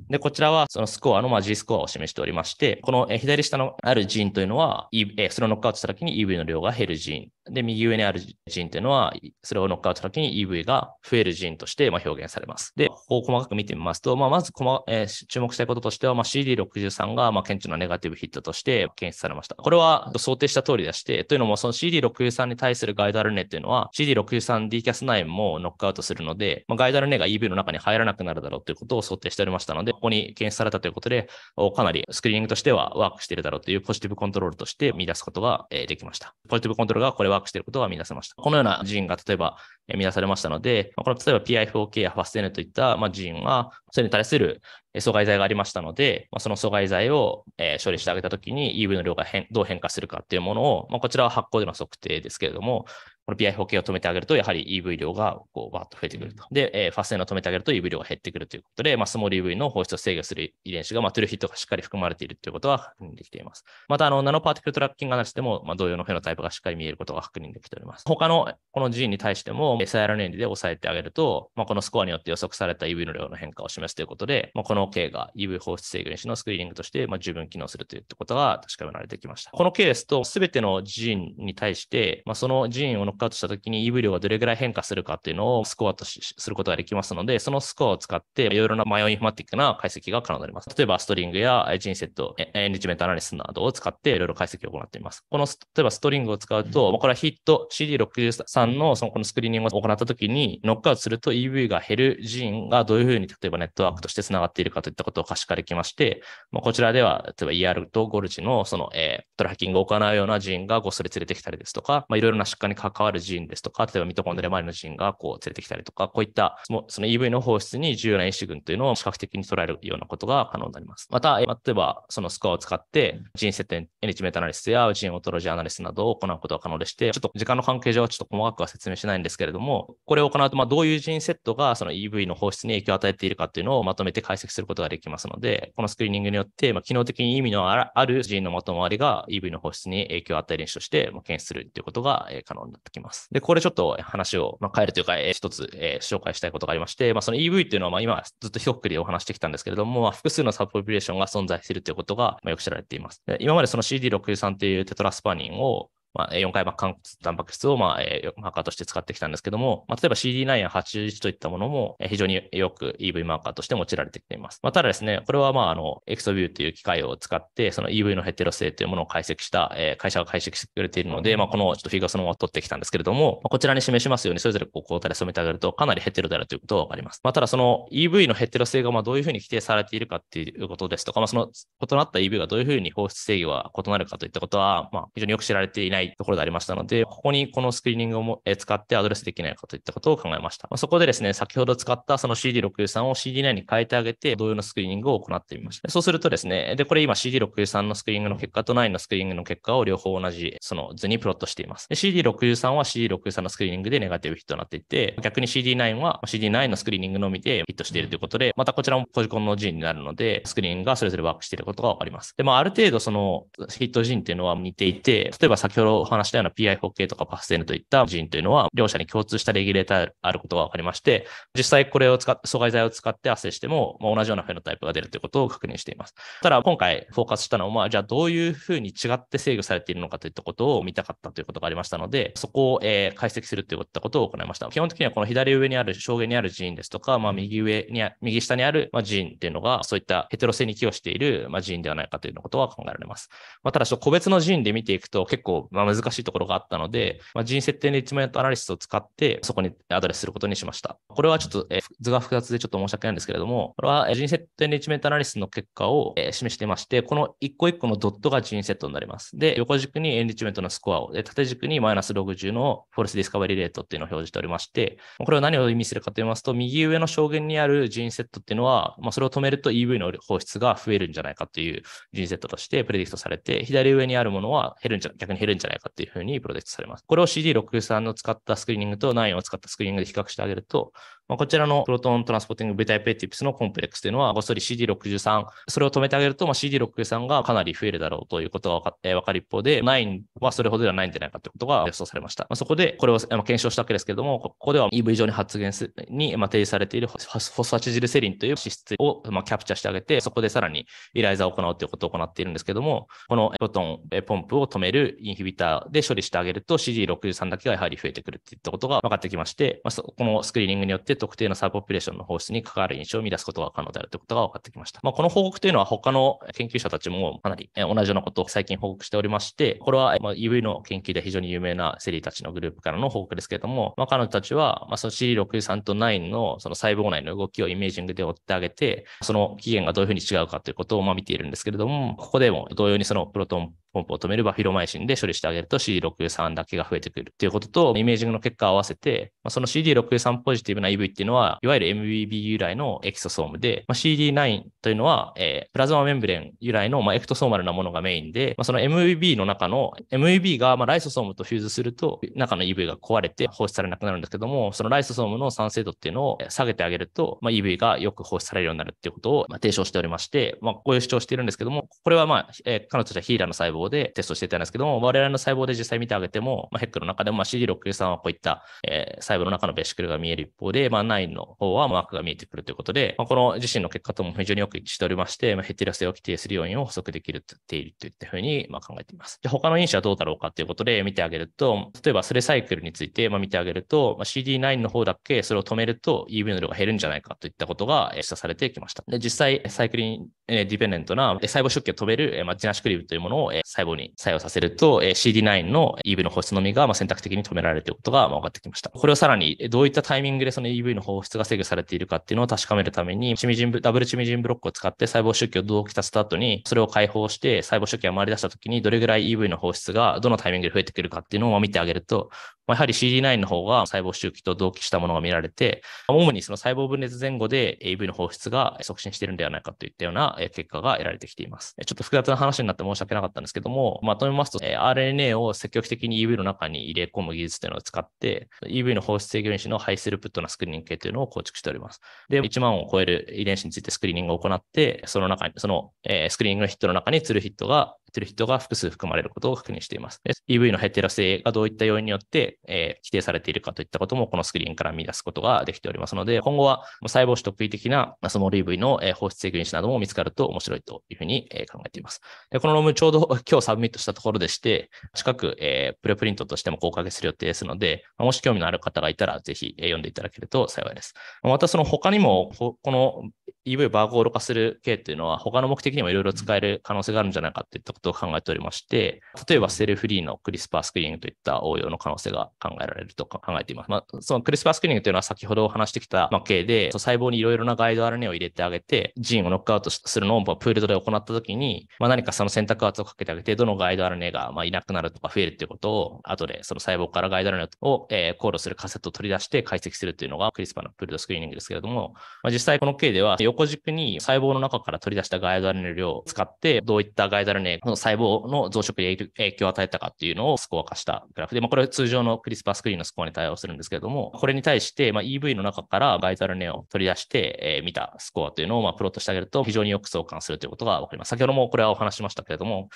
で、こちらはそのスコアの、まあ、G スコアを示しておりまして、この左下のある人というのは、は、えそれをノックアウトした時に EV の量が減るジン。で、右上にあるジンっていうのは、それをノックアウトした時に EV が増えるジンとしてま表現されます。で、ここを細かく見てみますと、まあ、まずえー、注目したいこととしては、まあ、CD63 がま顕著なネガティブヒットとして検出されました。これは想定した通りでして、というのもその CD63 に対するガイドアルネっていうのは CD63DCAS9 もノックアウトするので、まあ、ガイドアルネが EV の中に入らなくなるだろうということを想定しておりましたので、ここに検出されたということで、かなりスクリーニングとしてはワークしているだろうというポジティブコントロールルとして見出すことができました。ポジティブコントロールがこれワークしていることが見出せました。このような人が例えば見出されましたので、この例えば PI4K や FastN といった人は、それに対する阻害剤がありましたので、まあ、その阻害剤を、え処理してあげたときに EV の量が変どう変化するかっていうものを、まあ、こちらは発行での測定ですけれども、この BI 保険を止めてあげると、やはり EV 量がこうバーッと増えてくると。で、えファステンを止めてあげると EV 量が減ってくるということで、まあ、スモール EV の放出を制御する遺伝子が、まあ、トゥルヒットがしっかり含まれているということは確認できています。また、あのナノパーティクルトラッキングアナリスでも、まあ、同様のフェノタイプがしっかり見えることが確認できております。他のこのジーンに対しても、サイラネンリで抑えてあげると、まあ、このスコアによって予測された EV の量の変化を示すということで、まあ、このの経が EV 放出制御因子のスクリーニングとして、まあ、十分機能するということが確かめられてきました。このケースと、すべてのジーンに対して、まあ、そのジーンをノックアウトしたときに EV 量がどれぐらい変化するかっていうのをスコアとしすることができますので、そのスコアを使って、いろいろなマイインフォマティックな解析が可能になります。例えば、ストリングやジーンセット、エンリジチメントアナリスなどを使って、いろいろ解析を行っています。この、例えばストリングを使うと、まあ、これはヒット CD63 のそのこのスクリーニングを行ったときに、ノックアウトすると EV が減るジーンがどういうふうに、例えばネットワークとして繋がっているかといったことを可視化できまして、まあ、こちらでは、例えば ER とゴルジのその、えー、トラッキングを行うようなジーンがこうそれ連れてきたりですとか、まいろいろな疾患に関わる人ーですとか、例えばミトコンドリア周りのジンがこう連れてきたりとか、こういったそのその EV の放出に重要な因子群というのを視覚的に捉えるようなことが可能になります。また、えー、例えばそのスコアを使って、人ーンエネジメタアナリストやジンオートロジーアナリストなどを行うことが可能でして、ちょっと時間の関係上はちょっと細かくは説明しないんですけれども、これを行うと、まあ、どういうジーンセットがその EV の放出に影響を与えているかというのをまとめて解析するすることができますので、このスクリーニングによって、まあ、機能的に意味のある人の元回りが EV の保湿に影響を与える練習として、まあ、検出するということが、え可能になってきます。で、これちょっと話を、まあ、変えるというか、えー、一つ、えー、紹介したいことがありまして、まあ、その EV っていうのは、まあ、今ずっとひょっくりお話してきたんですけれども、まあ、複数のサポピュレーションが存在するということが、まあ、よく知られています。で今までその CD63 というテトラスパニンを、まあ、4回膜間骨タンパク質を、まあ、マーカーとして使ってきたんですけども、まあ、例えば CD9 や81といったものも非常によく EV マーカーとして用いられてきています。まあ、ただですね、これはまあ、あの、エクソビューという機械を使って、その EV のヘテロ性というものを解析した、え会社が解析してくれているので、まあ、このちょっとフィギュアそのまま取ってきたんですけれども、まこちらに示しますように、それぞれこう交代で染めてあげると、かなりヘテロであるということがわかります。まあ、ただその EV のヘテロ性がまどういうふうに規定されているかっていうことですとか、まあ、その異なった EV がどういうふうに放出制御は異なるかといったことは、ま非常によく知られていないないところでありましたので、ここにこのスクリーニングをも使ってアドレスできないかといったことを考えました。まそこでですね、先ほど使ったその c d 6 3を CD9 に変えてあげて、同様のスクリーニングを行ってみました。そうするとですね、で、これ今 c d 6 3のスクリーニングの結果と9のスクリーニングの結果を両方同じその図にプロットしています。c d 6 3は c d 6 3のスクリーニングでネガティブヒットになっていて、逆に CD9 は CD9 のスクリーニングのみでヒットしているということで、またこちらもポジコンの G になるので、スクリーニングがそれぞれワークしていることがわかります。で、まあ、ある程度そのヒット陣っていうのは似ていて、例えば先ほどろお話したような PI 法系とかパステーヌといった人というのは、両者に共通したレギュレーターあることが分かりまして、実際これを使っ阻害剤を使って発生しても、まあ、同じようなフェノタイプが出るということを確認しています。ただ、今回フォーカスしたのは、まあ、じゃあどういうふうに違って制御されているのかといったことを見たかったということがありましたので、そこを、えー、解析するといたことを行いました。基本的にはこの左上にある、証言にある人ですとか、まあ、右上にあ、右下にある、まあ、人っていうのが、そういったヘテロ性に寄与している、まあ、人ではないかということは考えられます。まあ、ただ、個別の人で見ていくと、結構、ままあ、難しいところがあったので、まあ、人設定リッチメントアナリストを使って、そこにアドレスすることにしました。これはちょっと、えー、図が複雑でちょっと申し訳ないんですけれども、これは人設定リッチメントアナリストの結果を、えー、示していまして、この一個一個のドットが人セットになります。で、横軸にエンリッチメントのスコアを、で縦軸にマイナス60のフォルスディスカバリーレートっていうのを表示しておりまして、これは何を意味するかと言いますと、右上の証言にある人セットっていうのは、まあ、それを止めると EV の放出が増えるんじゃないかという人セットとしてプレディクトされて、左上にあるものは減るんじゃ逆に減るんじゃないないかっていうふうにプロジェクトされます。これを CD63 の使ったスクリーニングと9を使ったスクリーニングで比較してあげると、まあ、こちらのプロトントランスポーティングベタイペティプスのコンプレックスというのは、ごっそり CD63、それを止めてあげると、まあ、CD63 がかなり増えるだろうということが分か,、えー、分かる一方で、9はそれほどではないんじゃないかということが予想されました。まあ、そこで、これを検証したわけですけれども、ここでは EV 上に発現すに、まあ、提示されているフォスアチジルセリンという脂質を、まあ、キャプチャーしてあげて、そこでさらにイライザを行うということを行っているんですけども、このプロトンポンプを止めるインヒビターで処理してあげると CD63 だけがやはり増えてくるといったことが分かってきまして、まあ、このスクリーニングによって特定のサーポピュレーションの放出に関わる印象を生み出すことが可能であるということが分かってきました。まあ、この報告というのは他の研究者たちもかなり同じようなことを最近報告しておりまして、これは EV の研究で非常に有名なセリーたちのグループからの報告ですけれども、まあ、彼女たちは、まあ、その c 6 3と9のその細胞内の動きをイメージングで追ってあげて、その起源がどういうふうに違うかということをま見ているんですけれども、ここでも同様にそのプロトンポンプを止めるバフィロマイシンで処理してあげると CD63 だけが増えてくるっていうことと、イメージングの結果を合わせて、まあ、その CD63 ポジティブな EV っていうのは、いわゆる MVB 由来のエキソソームで、まあ、CD9 というのは、えー、プラズマメンブレン由来の、まあ、エクトソーマルなものがメインで、まあ、その MVB の中の、MVB がまあライソソームとフューズすると、中の EV が壊れて放出されなくなるんですけども、そのライソソームの酸性度っていうのを下げてあげると、まあ、EV がよく放出されるようになるっていうことをまあ提唱しておりまして、まあ、こういう主張しているんですけども、これはまあ、えー、彼女たちはヒーラーの細胞胞でテストしていたんですけども、我々の細胞で実際見てあげても、まあ、ヘックの中でも CD63 はこういった、えー、細胞の中のベーシックルが見える一方で、まあ、9の方はマークが見えてくるということで、まあ、この自身の結果とも非常によく一致しておりまして、まあ、ヘテラ性を規定する要因を補足できるているといったふうにま考えています。で他の因子はどうだろうかということで見てあげると、例えばスレサイクルについてま見てあげると、ま CD9 の方だけそれを止めると EV の量が減るんじゃないかといったことが示唆されてきました。で実際、サイクリンディペンデントな細胞出血を止める、マッチナシクリブというものを細胞に作用させると、え CD9 の EV の放出のみが、ま選択的に止められるいることが、ま分かってきました。これをさらに、どういったタイミングでその EV の放出が制御されているかっていうのを確かめるために、チミジンダブルチミジンブロックを使って細胞周期を同期させた後に、それを解放して、細胞周期が回り出した時に、どれぐらい EV の放出が、どのタイミングで増えてくるかっていうのを見てあげると、まやはり CD9 の方が細胞周期と同期したものが見られて、主にその細胞分裂前後で e v の放出が促進しているんではないかといったような結果が得られてきています。ちょっと複雑な話になって申し訳なかったんですけど、ども、まとめますと、え RNA を積極的に EV の中に入れ込む技術というのを使って、EV の放出制御因子の排出ルプットなスクリーニング系というのを構築しております。で、1万を超える遺伝子についてスクリーニングを行って、その中に、その、えスクリーニングのヒットの中にツルヒットがてる人が複数含まれることを確認しています。EV のヘテラ性がどういった要因によって、えー、規定されているかといったことも、このスクリーンから見出すことができておりますので、今後は細胞種特異的なスモール EV のえ放出性原子なども見つかると面白いというふうに考えています。でこの論文ちょうど 今日サブミットしたところでして、近く、えー、プレプリントとしても公開する予定ですので、もし興味のある方がいたら、ぜひ読んでいただけると幸いです。またその他にも、この EV をバーゴード化する系っていうのは、他の目的にもいろいろ使える可能性があるんじゃないかっていったことを考えておりまして、例えばセルフリーのクリスパースクリーニングといった応用の可能性が考えられると考えています。まあ、そのクリスパースクリーニングというのは先ほど話してきた系で、細胞にいろいろなガイド RNA を入れてあげて、ジンをノックアウトするのをプールドで行ったときに、まあ、何かその選択圧をかけてあげて、どのガイド RNA がまあいなくなるとか増えるっていうことを、後でその細胞からガイド RNA を、えー、ルするカセットを取り出して解析するというのがクリスパのプールドスクリーニングですけれども、まあ、実際この系では、横軸に細胞の中から取り出したガイドアルネ量を使って、どういったガイドアルネの細胞の増殖に影響を与えたかっていうのをスコア化したグラフで、まあ、これは通常のクリスパースクリーンのスコアに対応するんですけれども、これに対して、まあ、EV の中からガイドアルネを取り出して、えー、見たスコアというのをまあプロットしてあげると非常によく相関するということがわかります。先ほどもこれはお話しましたけれども、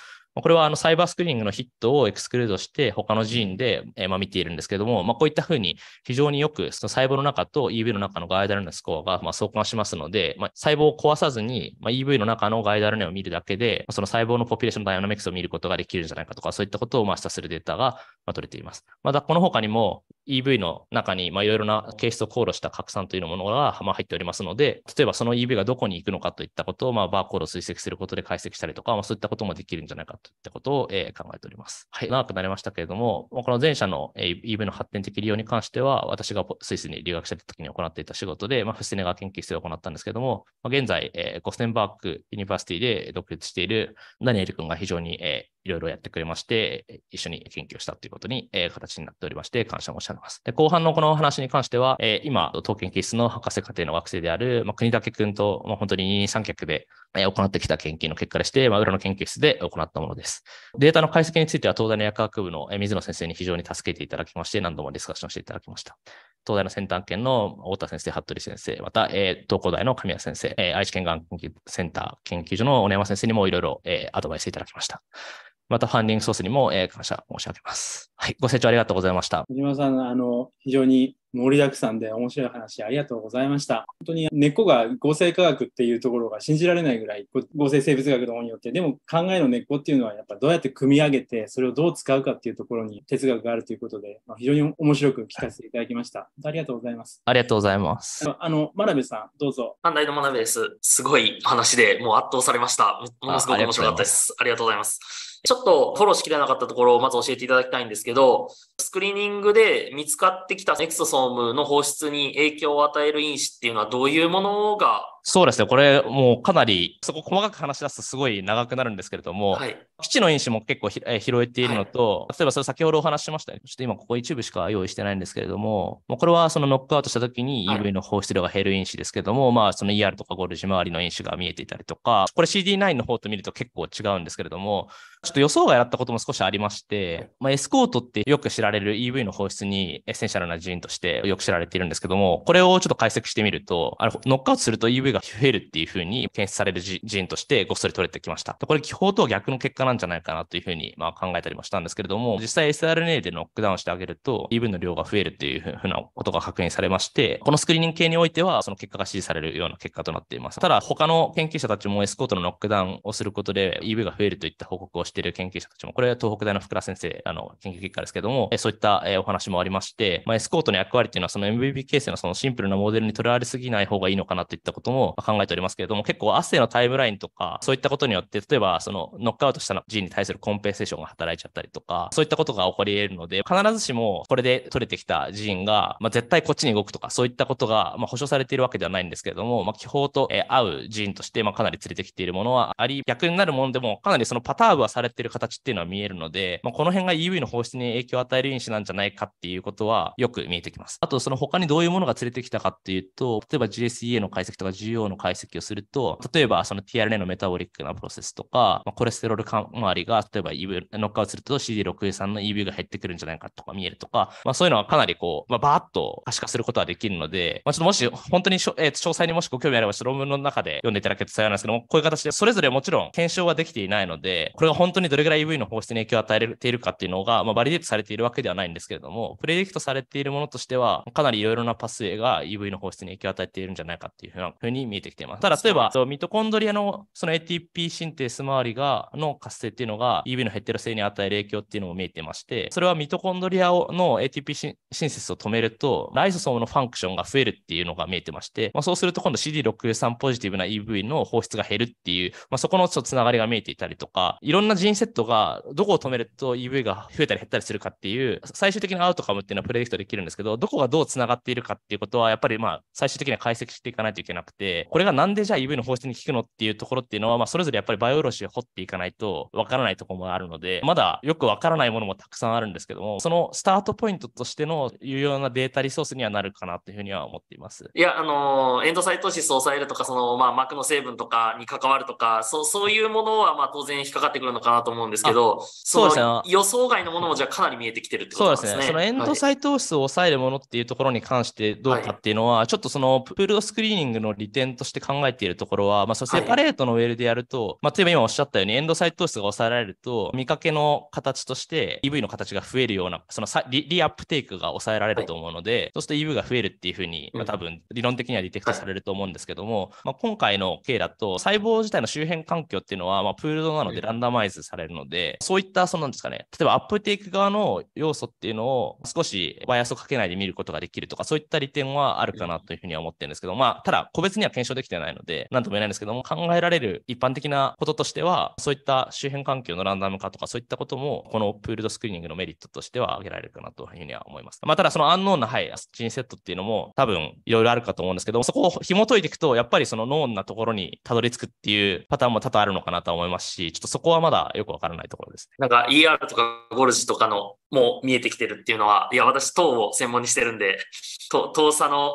これはあのサイバースクリーニングのヒットをエクスクルードして他の寺院でえま見ているんですけども、まこういったふうに非常によくその細胞の中と EV の中のガイダルネスコアがま相関しますので、ま細胞を壊さずに、ま EV の中のガイダルネを見るだけで、その細胞のポピュレーションダイナミクスを見ることができるんじゃないかとか、そういったことをま示唆するデータが取れています。またこの他にも EV の中にいろいろなケースを考慮した拡散というものがま入っておりますので、例えばその EV がどこに行くのかといったことをまバーコードを追跡することで解析したりとか、まあ、そういったこともできるんじゃないかといったことを、え考えております。はい、長くなりましたけれども、この前者の EV の発展的利用に関しては、私がスイスに留学した時に行っていた仕事で、まあ、フスネガー研究室で行ったんですけども、ま現在、えゴステンバークユニバーシティで独立しているダニエル君が非常に、えいろいろやってくれまして、一緒に研究したということに、えー、形になっておりまして、感謝申し上げます。で、後半のこの話に関しては、えー、今、当研究室の博士課程の学生である、まあ、国武君と、まあ、本当に二三脚で、えー、行ってきた研究の結果でして、まあ、裏の研究室で行ったものです。データの解析については、東大の薬学部の、え水野先生に非常に助けていただきまして、何度もディスカッションしていただきました。東大の先端研の太田先生、服部先生、また、えー、東工大の神谷先生、えー、愛知県がん研究センター研究所の小山先生にもいろいろアドバイスいただきました。またファンディングソースにも、えー、感謝申し上げます。はい、ご清聴ありがとうございました。小島さん、あの、非常に盛りだくさんで面白い話ありがとうございました。本当に根っこが合成科学っていうところが信じられないぐらい合成生物学の方によって、でも考えの根っこっていうのはやっぱどうやって組み上げて、それをどう使うかっていうところに哲学があるということで、まあ、非常に面白く聞かせていただきました。ありがとうございます。ありがとうございます。あの、真鍋さん、どうぞ。反対の真鍋です。すごい話でもう圧倒されました。ものすごく面白かったです。ありがとうございます。ちょっとフォローしきれなかったところをまず教えていただきたいんですけど、スクリーニングで見つかってきたエクソソームの放出に影響を与える因子っていうのはどういうものがそうですね。これ、もうかなり、そこ細かく話し出すとすごい長くなるんですけれども、はい、基地の因子も結構ひ、え拾えているのと、はい、例えばそれ先ほどお話しましたね。ちょっと今ここ一部しか用意してないんですけれども、もうこれはそのノックアウトした時に EV の放出量が減る因子ですけれども、はい、まあその ER とかゴルジ周りの因子が見えていたりとか、これ CD9 の方と見ると結構違うんですけれども、ちょっと予想外だったことも少しありまして、まあ、エスコートってよく知られる EV の放出にエッセンシャルな人としてよく知られているんですけども、これをちょっと解析してみると、あれノックアウトすると EV がが増えるっていうふうに検出される人としてごっそり取れてきました。これ、気泡とは逆の結果なんじゃないかなというふうにま考えたりもしたんですけれども、実際 SRNA でノックダウンしてあげると、EV の量が増えるっていうふうなことが確認されまして、このスクリーニング系においては、その結果が支持されるような結果となっています。ただ、他の研究者たちもエスコートのノックダウンをすることで EV が増えるといった報告をしている研究者たちも、これは東北大の福田先生、あの、研究結果ですけども、そういったお話もありまして、まあ、エスコートの役割っていうのは、その MVP 形成のそのシンプルなモデルにとらわれすぎない方がいいのかなといったことも考えておりますけれども、結構アッセイのタイムラインとか、そういったことによって、例えばそのノックアウトした人に対するコンペンセーションが働いちゃったりとか、そういったことが起こり得るので、必ずしもこれで取れてきた人ーが、まあ、絶対こっちに動くとか、そういったことが、まあ、保証されているわけではないんですけれども、まあ、気泡と、え合う人として、まあ、かなり連れてきているものはあり、逆になるものでも、かなりそのパターンはされている形っていうのは見えるので、まあ、この辺が e v の放出に影響を与える因子なんじゃないかっていうことはよく見えてきます。あと、その他にどういうものが連れてきたかっていうと、例えば GSEA の解析とか G GO の解析をすると、例えばその TRNA のメタボリックなプロセスとか、まあ、コレステロール周りが、例えば EV、ノックアウトすると CD63 の EV が減ってくるんじゃないかとか見えるとか、まあ、そういうのはかなりこう、まあ、バーッと可視化することはできるので、まあ、ちょっともし本当にしょ、えー、詳細にもしご興味あれば、論文の中で読んでいただけると幸いなんですけども、こういう形でそれぞれもちろん検証はできていないので、これが本当にどれぐらい EV の放出に影響を与えているかっていうのが、まあ、バリデートされているわけではないんですけれども、プレディクトされているものとしては、かなりいろいろなパスウェイが EV の放出に影響を与えているんじゃないかっていうふうなに見えてきています。ただ、例えば、ミトコンドリアのその ATP シンテス周りが、の活性っていうのが EV のヘテロ性に与える影響っていうのも見えてまして、それはミトコンドリアの ATP シンセスを止めると、ライソソームのファンクションが増えるっていうのが見えてまして、まあ、そうすると今度 CD63 ポジティブな EV の放出が減るっていう、まあ、そこのちょっとつながりが見えていたりとか、いろんなジンセットがどこを止めると EV が増えたり減ったりするかっていう、最終的なアウトカムっていうのはプレディクトできるんですけど、どこがどうつながっているかっていうことは、やっぱりまあ最終的には解析していかないといけなくて、、これがなんでじゃあ EV の放出に効くのっていうところっていうのは、まあ、それぞれやっぱりバイオロシを掘っていかないとわからないところもあるので、まだよくわからないものもたくさんあるんですけども、そのスタートポイントとしての有用なデータリソースにはなるかなというふうには思っています。いや、あの、エンドサイトシスを抑えるとか、その、まあ、膜の成分とかに関わるとか、そそういうものは、まあ、当然引っかかってくるのかなと思うんですけど、そうですね。予想外のものもじゃあかなり見えてきてるってことですね。そうですね。そのエンドサイトシスを抑えるものっていうところに関してどうかっていうのは、はい、ちょっとそのプールドスクリーニングの点として考えているところは、まあ、そセパレートのウェルでやると、まあ、例えば今おっしゃったように、エンドサイト投資が抑えられると、見かけの形として EV の形が増えるような、そのリリアップテイクが抑えられると思うので、そうすると EV が増えるっていうふうに、まあ、多分理論的にはディテクトされると思うんですけども、まあ、今回の経だと、細胞自体の周辺環境っていうのは、まあ、プールドなのでランダマイズされるので、そういった、そのなんですかね、例えばアップテイク側の要素っていうのを少しバイアスをかけないで見ることができるとか、そういった利点はあるかなというふうには思ってるんですけど、まあ、ただ個別には検証できてないので、なんとも言えないんですけども、考えられる一般的なこととしては、そういった周辺環境のランダム化とか、そういったことも、このプールドスクリーニングのメリットとしては挙げられるかなというふうには思います。まあ、ただ、そのアンノーンな、はい、スチンセットっていうのも、多分、いろいろあるかと思うんですけども、そこを紐解いていくと、やっぱりそのノーンなところにたどり着くっていうパターンも多々あるのかなと思いますし、ちょっとそこはまだよくわからないところですね。なんか ER とかゴルジとかのもう見えてきてるっていうのは、いや、私、糖を専門にしてるんで、糖差の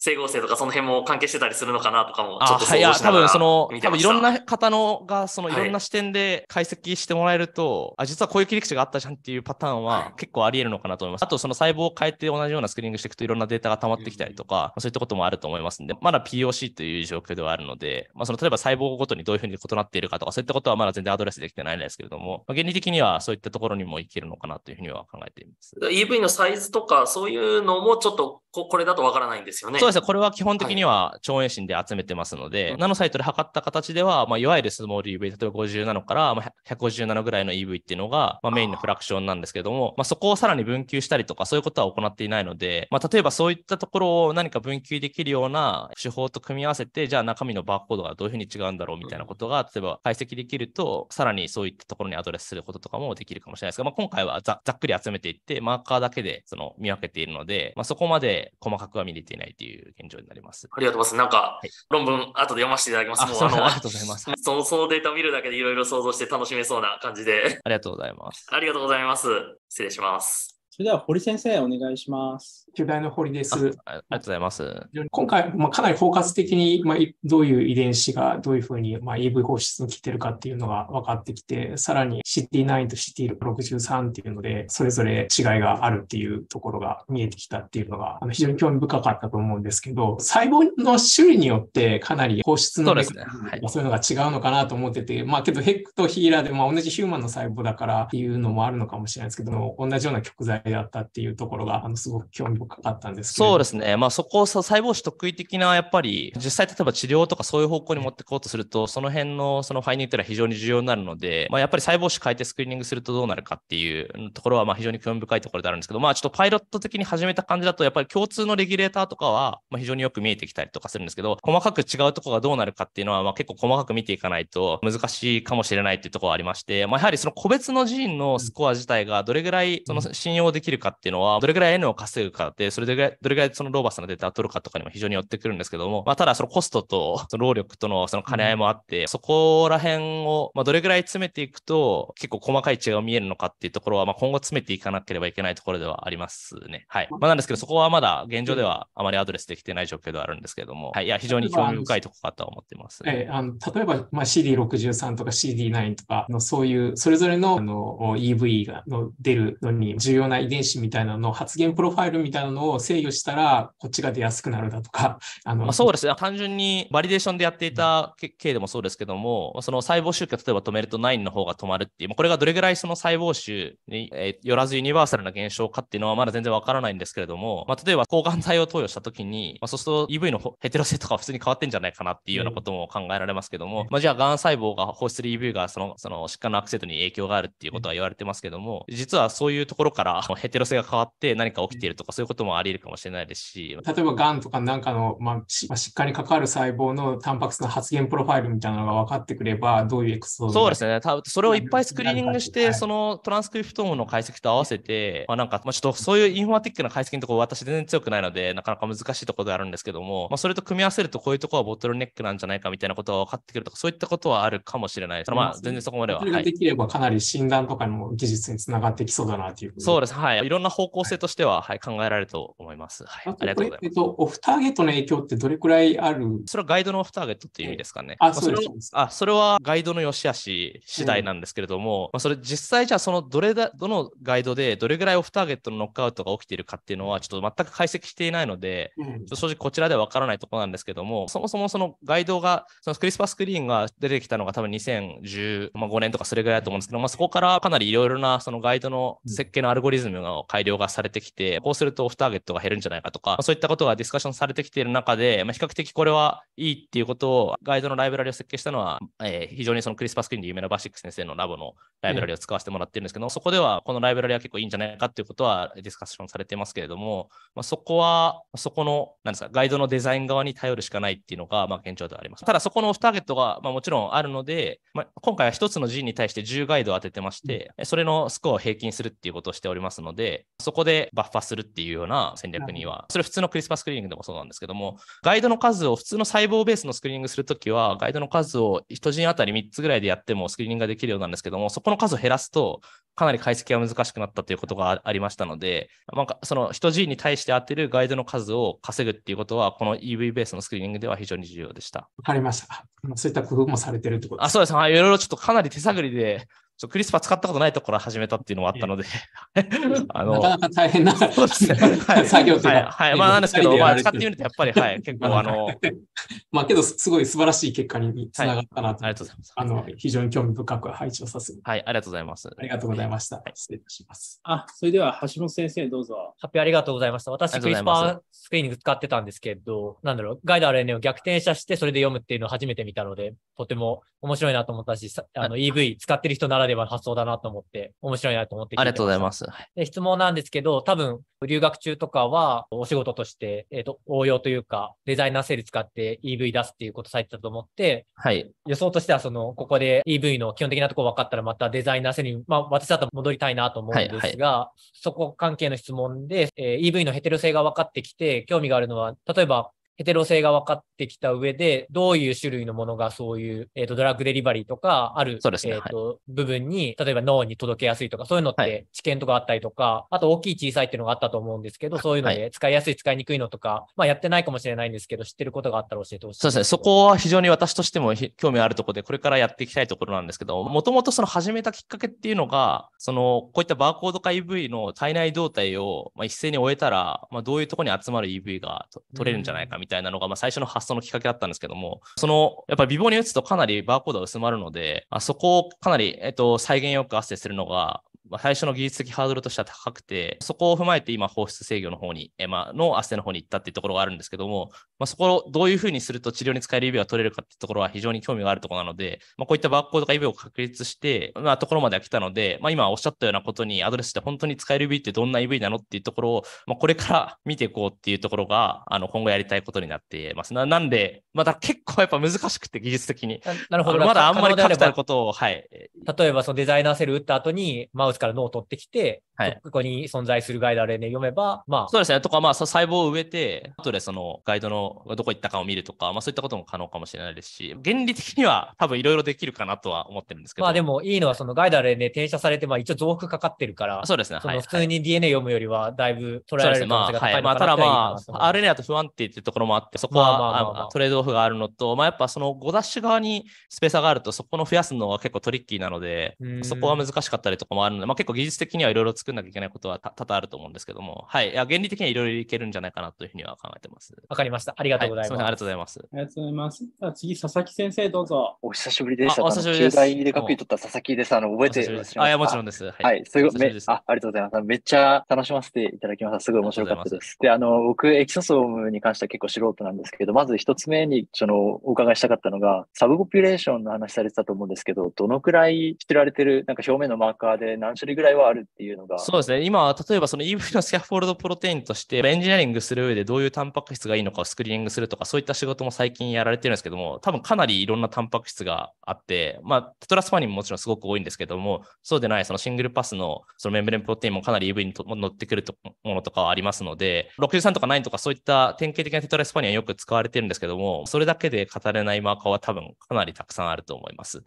整合性とかその辺も関係してたりするのかなとかもちょっと想像しながら多分その、多分いろんな方のが、そのいろんな視点で解析してもらえると、はい、あ、実はこういう切り口があったじゃんっていうパターンは結構あり得るのかなと思います。はい、あとその細胞を変えて同じようなスクリーニングしていくといろんなデータが溜まってきたりとか、うん、そういったこともあると思いますんで、まだ POC という状況ではあるので、まあその例えば細胞ごとにどういうふうに異なっているかとか、そういったことはまだ全然アドレスできてないんですけれども、まあ、原理的にはそういったところにもいけるのかなというふうには考えています。EV のサイズとかそういうのもちょっとこれだとわからないんですよね。そうですね。これは基本的には超遠心で集めてますので、はい、ナノサイトで測った形では、まあ、いわゆるスモール EV、例えば50ナノから、まあ、150ぐらいの EV っていうのが、まあ、メインのフラクションなんですけども、まあ、そこをさらに分球したりとか、そういうことは行っていないので、まあ、例えばそういったところを何か分球できるような手法と組み合わせて、じゃあ中身のバーコードがどういうふうに違うんだろうみたいなことが、例えば解析できると、さらにそういったところにアドレスすることとかもできるかもしれないですが、まあ、今回はざざっくり集めていって、マーカーだけでその見分けているので、まあ、そこまで細かくは見れていないといういう現状になります。ありがとうございます。なんか、はい、論文後で読ませていただきます。もうあの、ありがとうございます。その、そのデータ見るだけでいろいろ想像して楽しめそうな感じで。ありがとうございます。ありがとうございます。失礼します。それでは堀先生、お願いします。巨大の堀です。ありがとうございます。今回、まあ、かなり包括的に、まあ、どういう遺伝子がどういうふうに、まあ、EV 放出に来てるかっていうのが分かってきて、さらに CT9 と CT63 っていうので、それぞれ違いがあるっていうところが見えてきたっていうのが、あの非常に興味深かったと思うんですけど、細胞の種類によってかなり放出のそう、ね,、はい、そういうのが違うのかなと思ってて、まあけどヘックとヒーラーで、まあ、同じヒューマンの細胞だからっていうのもあるのかもしれないですけど同じような極材だったっていうところが、あの、すごく興味深かったんですけど。そうですね。まあ、そこを細胞子特異的な、やっぱり、実際例えば治療とかそういう方向に持っていこうとすると、その辺のそのファイニディングというのは非常に重要になるので、まあ、やっぱり細胞子変えてスクリーニングするとどうなるかっていうところは、まあ、非常に興味深いところであるんですけど、まあ、ちょっとパイロット的に始めた感じだと、やっぱり共通のレギュレーターとかは、まあ、非常によく見えてきたりとかするんですけど、細かく違うところがどうなるかっていうのは、まあ、結構細かく見ていかないと難しいかもしれないっていうところはありまして、まあ、やはりその個別の寺院のスコア自体がどれぐらいその信用でできるかっていうのは、どれぐらい N を稼ぐかで、それでどれぐらいそのローバスのデータを取るかとかにも非常によってくるんですけども、まあ、ただそのコストとその労力とのその兼ね合いもあって、そこら辺を、まあ、どれぐらい詰めていくと、結構細かい違いが見えるのかっていうところは、まあ、今後詰めていかなければいけないところではありますね。はい。まあ、なんですけど、そこはまだ現状ではあまりアドレスできてない状況ではあるんですけども、はい。いや、非常に興味深いとこかと思ってます、ね。えー、あの例えば、まあ、CD63 とか CD9 とかのそういう、それぞれのあの EV がの出るのに重要な電子みたいなの発言プロファイルみたいなのを制御したら、こっちが出やすくなるだとか。あのまあ、そうですね。単純にバリデーションでやっていた経でもそうですけども、その細胞集計例えば止めると9の方が止まるっていう、これがどれぐらいその細胞集によらずユニバーサルな現象かっていうのはまだ全然わからないんですけれども、まあ、例えば抗がん剤を投与したときに、まあ、そうすると EV のヘテロ性とか普通に変わってんじゃないかなっていうようなことも考えられますけども、うん、まあ、じゃあ、がん細胞が放出する EV がそのその疾患のアクセントに影響があるっていうことは言われてますけども、実はそういうところからヘテロ性が変わって何か起きているとか、そういうこともあり得るかもしれないですし。例えば、がんとかなんかの、まあ、疾患に関わる細胞のタンパク質の発現プロファイルみたいなのが分かってくれば、どういうエクソそうですね。多分それをいっぱいスクリーニングして、そのトランスクリプトームの解析と合わせて、まあ、なんか、まあ、ちょっとそういうインフォマティックな解析のところ、私全然強くないので、なかなか難しいところであるんですけども、まあ、それと組み合わせると、こういうところはボトルネックなんじゃないかみたいなことが分かってくるとか、そういったことはあるかもしれない。まあ、全然そこまでは。それができれば、かなり診断とかの技術につながってきそうだなという。そうです。はい、いろんな方向性としては、はい、考えられると思います。はい、ありがとうございます。えっと、オフターゲットの影響ってどれくらいあるそれはガイドのオフターゲットっていう意味ですかね。あ、それあそれはガイドの良し悪し次第なんですけれども、まあ、それ実際じゃあそのどれだ、どのガイドでどれぐらいオフターゲットのノックアウトが起きているかっていうのは、ちょっと全く解析していないので、正直こちらではわからないところなんですけども、そもそもそのガイドが、そのクリスパスクリーンが出てきたのが多分2015年とかそれぐらいだと思うんですけど、まあ、そこからかなりいろいろなそのガイドの設計のアルゴリズムズムの改良がされてきて、こうするとオフターゲットが減るんじゃないかとか、そういったことがディスカッションされてきている中で、まあ、比較的これはいいっていうことを、ガイドのライブラリを設計したのは、えー、非常にそのクリスパスクリーンで有名なバシック先生のラボのライブラリを使わせてもらってるんですけど、うん、そこではこのライブラリは結構いいんじゃないかっていうことはディスカッションされてますけれども、まあ、そこは、そこの、なんですか、ガイドのデザイン側に頼るしかないっていうのが、まあ、現状ではあります。ただ、そこのオフターゲットが、まあ、もちろんあるので、まあ、今回は1つの人に対して10ガイドを当ててまして、それのスコアを平均するっていうことをしておりますますので、そこでバッファするっていうような戦略には、それ普通のクリスパスクリーニングでもそうなんですけども、ガイドの数を普通の細胞ベースのスクリーニングするときは、ガイドの数を1人当たり3つぐらいでやってもスクリーニングができるようなんですけども、そこの数を減らすと、かなり解析が難しくなったということがありましたので、まその人 G に対して当てるガイドの数を稼ぐっていうことは、この EV ベースのスクリーニングでは非常に重要でした。わかりました。そういった工夫もされてるってことですかあそうです。はい。いろいろちょっとかなり手探りでクリスパー使ったことないところから始めたっていうのもあったので、あの、なかなか大変な、ですね。はい、作業とはい、はい、まあなんですけど、まあ使ってみるとやっぱり、はい、結構あの、まあけど、すごい素晴らしい結果につながったなと、はい、ありがとうございます。あの、非常に興味深く配置をさせて。はい、ありがとうございます。ありがとうございました。はい、失礼いたします。あ、それでは橋本先生、どうぞ。発表ありがとうございました。私、クリスパースクリーニング使ってたんですけど、なんだろう、ガイドア n a を逆転写して、それで読むっていうのを初めて見たので、とても面白いなと思ったし、あの EV 使ってる人なられば発想だなと思って、面白いなと思ってありがとうございます。で質問なんですけど、多分、留学中とかは、お仕事として、えっ、ー、と、応用というか、デザイナーセール使って EV 出すっていうことされてたと思って、はい。予想としては、その、ここで EV の基本的なところ分かったら、またデザイナーセルに、まあ、私だと戻りたいなと思うんですが、はいはい、そこ関係の質問で、えー、EV のヘテロ性が分かってきて、興味があるのは、例えば、ヘテロ性が分かってきた上で、どういう種類のものがそういう、えっ、ー、と、ドラッグデリバリーとかある、ね。えっ、ー、と、はい、部分に、例えば脳に届けやすいとか、そういうのって知見とかあったりとか、はい、あと大きい小さいっていうのがあったと思うんですけど、そういうので使いやすい、使いにくいのとか、まあやってないかもしれないんですけど、知ってることがあったら教えてほしい。そうですね。そこは非常に私としても興味あるところで、これからやっていきたいところなんですけど、もともとその始めたきっかけっていうのが、その、こういったバーコード化 EV の体内動態を、まあ、一斉に終えたら、まあどういうところに集まる EV が取れるんじゃないかみたいな、みたいなのが、まあ、最初の発想のきっかけだったんですけども、その、やっぱり微貌に打つとかなりバーコードが薄まるので、あそこをかなり、えっと、再現よくアクセスするのが、まあ、最初の技術的ハードルとしては高くて、そこを踏まえて今、放出制御の方に、えまあのアの方に行ったっていうところがあるんですけども、まあ、そこをどういうふうにすると治療に使える指が取れるかっていうところは非常に興味があるところなので、まあ、こういったバーコードが指を確立して、まあ、ところまでは来たので、まあ、今おっしゃったようなことにアドレスでて本当に使える指ってどんな指なのっていうところを、まあ、これから見ていこうっていうところが、あの今後やりたいことになっています。ななんで、まだ結構やっぱ難しくて、技術的に。なるほど。まだあんまり確たることを、はい。例えばそのデザイナーセル打った後に、マウスから脳を取ってきて、はい、ここに存在するガイド RNA 読めば、まあ。そうですね。とか、まあ、細胞を植えて、後でそのガイドのどこ行ったかを見るとか、まあ、そういったことも可能かもしれないですし、原理的には多分いろいろできるかなとは思ってるんですけど。まあ、でもいいのは、そのガイド RNA 転写されて、まあ、一応増幅かかってるから、そうですね。普通に DNA 読むよりは、だいぶ捉えられる可能性が高いのかな、ね、まあ、はい、まあ、ただまあ、RNA だと不安定っていうところもあって、そこは、まあトレードオフがあるのと、まあ、やっぱその5ダッシュ側にスペーサーがあると、そこの増やすのは結構トリッキーなので、そこは難しかったりとかもあるので、まあ、結構技術的にはいろいろ作作んなきゃいけないことは多々あると思うんですけども、はい。いや原理的にはいろいろいけるんじゃないかなというふうには考えてます。わかりました。ありがとうございます。はい、すまありがとうございます。ありがとうございます。じゃあ次、佐々木先生、どうぞ。お久しぶりです。あお久しぶりです。大で学位取った佐々木です。あの、覚えてますあ、いや、もちろんです。はい。はい、すごいめあ、ありがとうございます。めっちゃ楽しませていただきました。すごい面白かったです。で、あの、僕、エキソソームに関しては結構素人なんですけど、まず一つ目に、その、お伺いしたかったのが、サブポピュレーションの話されてたと思うんですけど、どのくらい知られてる、なんか表面のマーカーで何種類ぐらいはあるっていうのが、そうですね。今、例えばその EV のスキャフォールドプロテインとして、エンジニアリングする上でどういうタンパク質がいいのかをスクリーニングするとか、そういった仕事も最近やられてるんですけども、多分かなりいろんなタンパク質があって、まあ、テトラスファニンももちろんすごく多いんですけども、そうでないそのシングルパスのそのメンブレンプロテインもかなり EV にと乗ってくるものとかはありますので、63とか9とかそういった典型的なテトラスファニンはよく使われてるんですけども、それだけで語れないマーカーは多分かなりたくさんあると思います。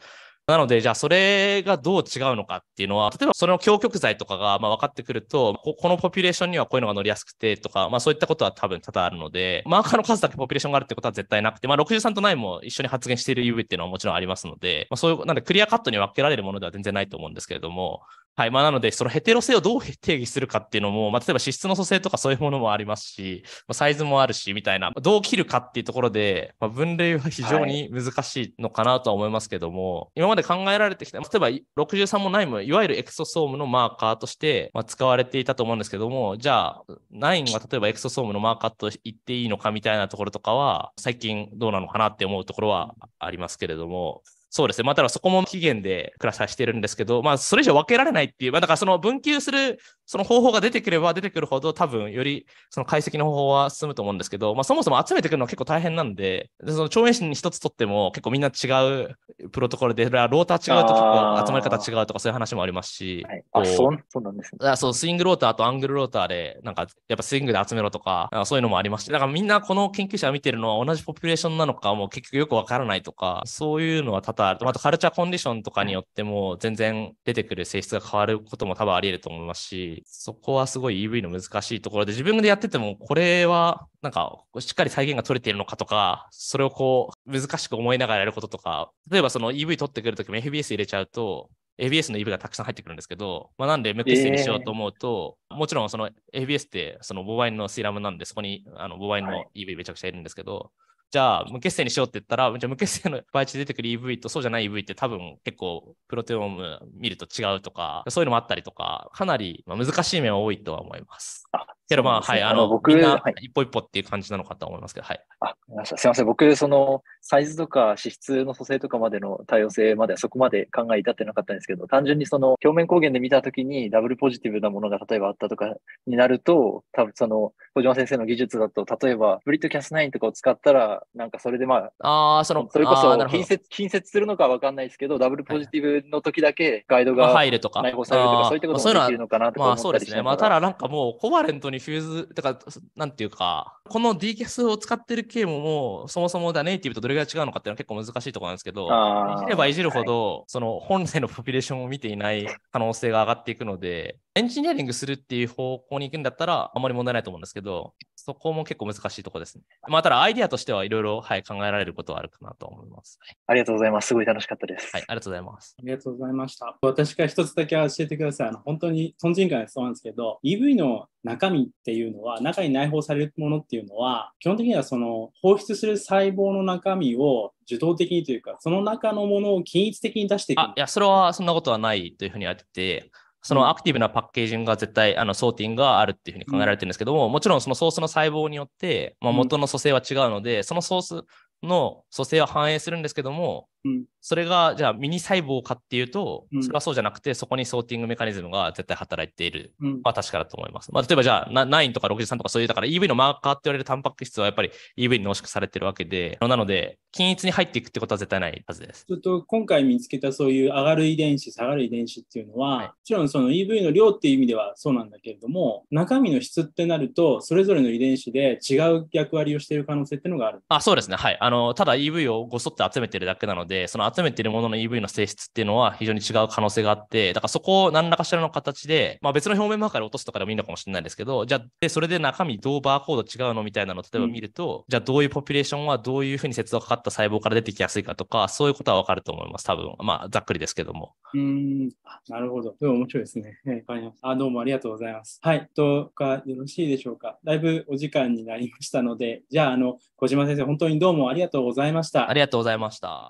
なので、じゃあそれがどう違うのかっていうのは、例えばその強極剤とかがまあ分かってくると、ここのポピュレーションにはこういうのが乗りやすくてとか、まあそういったことは多分多々あるので、マーカーの数だけポピュレーションがあるってことは絶対なくて、まあ63と9も一緒に発言している UV っていうのはもちろんありますので、まあそういう、なんでクリアカットに分けられるものでは全然ないと思うんですけれども、はい。まあ、なので、そのヘテロ性をどう定義するかっていうのも、まあ、例えば脂質の組成とかそういうものもありますし、まあ、サイズもあるし、みたいな、どう切るかっていうところで、まあ、分類は非常に難しいのかなとは思いますけども、はい、今まで考えられてきた、例えば63もないも、いわゆるエクソソームのマーカーとして、まあ、使われていたと思うんですけども、じゃあ、9は例えばエクソソームのマーカーと言っていいのかみたいなところとかは、最近どうなのかなって思うところはありますけれども、そうですね。まあ、ただそこも期限で暮らさしてるんですけど、まあ、それ以上分けられないっていう、まあ、だからその分給するその方法が出てくれば出てくるほど、多分よりその解析の方法は進むと思うんですけど、まあ、そもそも集めてくるのは結構大変なんで、でその超遠心に一つ取っても結構みんな違うプロトコルで、ローター違うと結構集まり方違うとかそういう話もありますし、はい、あ、そうそうなんですね。そうスイングローターとアングルローターで、なんかやっぱスイングで集めろとか、かそういうのもありまして、だからみんなこの研究者見てるのは同じポピュレーションなのか、もう結局よくわからないとか、そういうのは多々とあると、あとカルチャーコンディションとかによっても全然出てくる性質が変わることも多分あり得ると思いますし、そこはすごい EV の難しいところで、自分でやってても、これはなんかしっかり再現が取れているのかとか、それをこう難しく思いながらやることとか、例えばその EV 取ってくるときも FBS 入れちゃうと、ABS の EV がたくさん入ってくるんですけど、まあ、なんで MX にしようと思うと、えー、もちろんその ABS ってそのボバインのスイラムなんで、そこにあのボバインの EV めちゃくちゃいるんですけど、じゃあ無血生にしようって言ったら、じゃあ無血生の培地で出てくる EV とそうじゃない EV って多分結構プロテオーム見ると違うとか、そういうのもあったりとか、かなり難しい面は多いとは思います。あけどまあ、はい、あの、僕、みんな一歩一歩っていう感じなのかと思いますけど、はい。あ、すみません。僕、その、サイズとか脂質の組成とかまでの多様性まではそこまで考え至ってなかったんですけど、単純にその、表面光源で見たときにダブルポジティブなものが例えばあったとかになると、多分その、小島先生の技術だと、例えば、ブリッドキャスナインとかを使ったら、なんかそれでまあ、ああ、その、それこそ、近接、近接するのかわかんないですけど、ダブルポジティブの時だけガイドが入るとか、内包されるとか、そういったこともできるのかなとか、まあ、そうですね。まあ、ただなんかもう、コバレントにフューズ、だから、なんていうか、この d k s を使ってる系ももう、そもそもだネイティブとどれぐらい違うのかっていうのは結構難しいところなんですけど、いじればいじるほど、はい、その本来のポピュレーションを見ていない可能性が上がっていくので、エンジニアリングするっていう方向に行くんだったら、あまり問題ないと思うんですけど、そこも結構難しいところですね。まあ、ただアイディアとしてはいろいろ、はい、考えられることはあるかなと思います、ありがとうございます。すごい楽しかったです。はい、ありがとうございます。ありがとうございました。私から一つだけ教えてください。あの本当に、トンジン会そうなんですけど、EV の中身っていうのは、中に内包されるものっていうのは、基本的にはその放出する細胞の中身を受動的にというか、その中のものを均一的に出していく。あ、いや、それはそんなことはないというふうにあって、そのアクティブなパッケージングが絶対、あの、ソーティングがあるっていうふうに考えられてるんですけども、もちろんそのソースの細胞によって、まあ、元の組成は違うので、そのソースの組成は反映するんですけども、うん、それがじゃあミニ細胞かっていうと、それはそうじゃなくて、そこにソーティングメカニズムが絶対働いている、うんまあ、確かだと思います。まあ、例えばじゃあ9とか63とかそういう、だから EV のマーカーって言われるタンパク質はやっぱり EV に濃縮されてるわけで、なので、均一に入っていくってことは絶対ないはずです。ちょっと今回見つけたそういう上がる遺伝子、下がる遺伝子っていうのは、はい、もちろんその EV の量っていう意味ではそうなんだけれども、中身の質ってなると、それぞれの遺伝子で違う役割をしている可能性っていうのがある。あ、そうですね。はい。あの、ただ EV をごそって集めてるだけなので、で、その集めているものの EV の性質っていうのは非常に違う可能性があって、だからそこを何らかしらの形で、まあ、別の表面マかカ落とすとかでもいいのかもしれないですけど、じゃあ、でそれで中身どうバーコード違うのみたいなのを例えば見ると、うん、じゃあどういうポピュレーションはどういうふうに接続かかった細胞から出てきやすいかとか、そういうことはわかると思います、多分。まあ、ざっくりですけども。うん、なるほど。でも面白いですね。はい、かりまあどうもありがとうございます。はい、どうかよろしいでしょうか。だいぶお時間になりましたので、じゃあ、あの、小島先生、本当にどうもありがとうございました。ありがとうございました。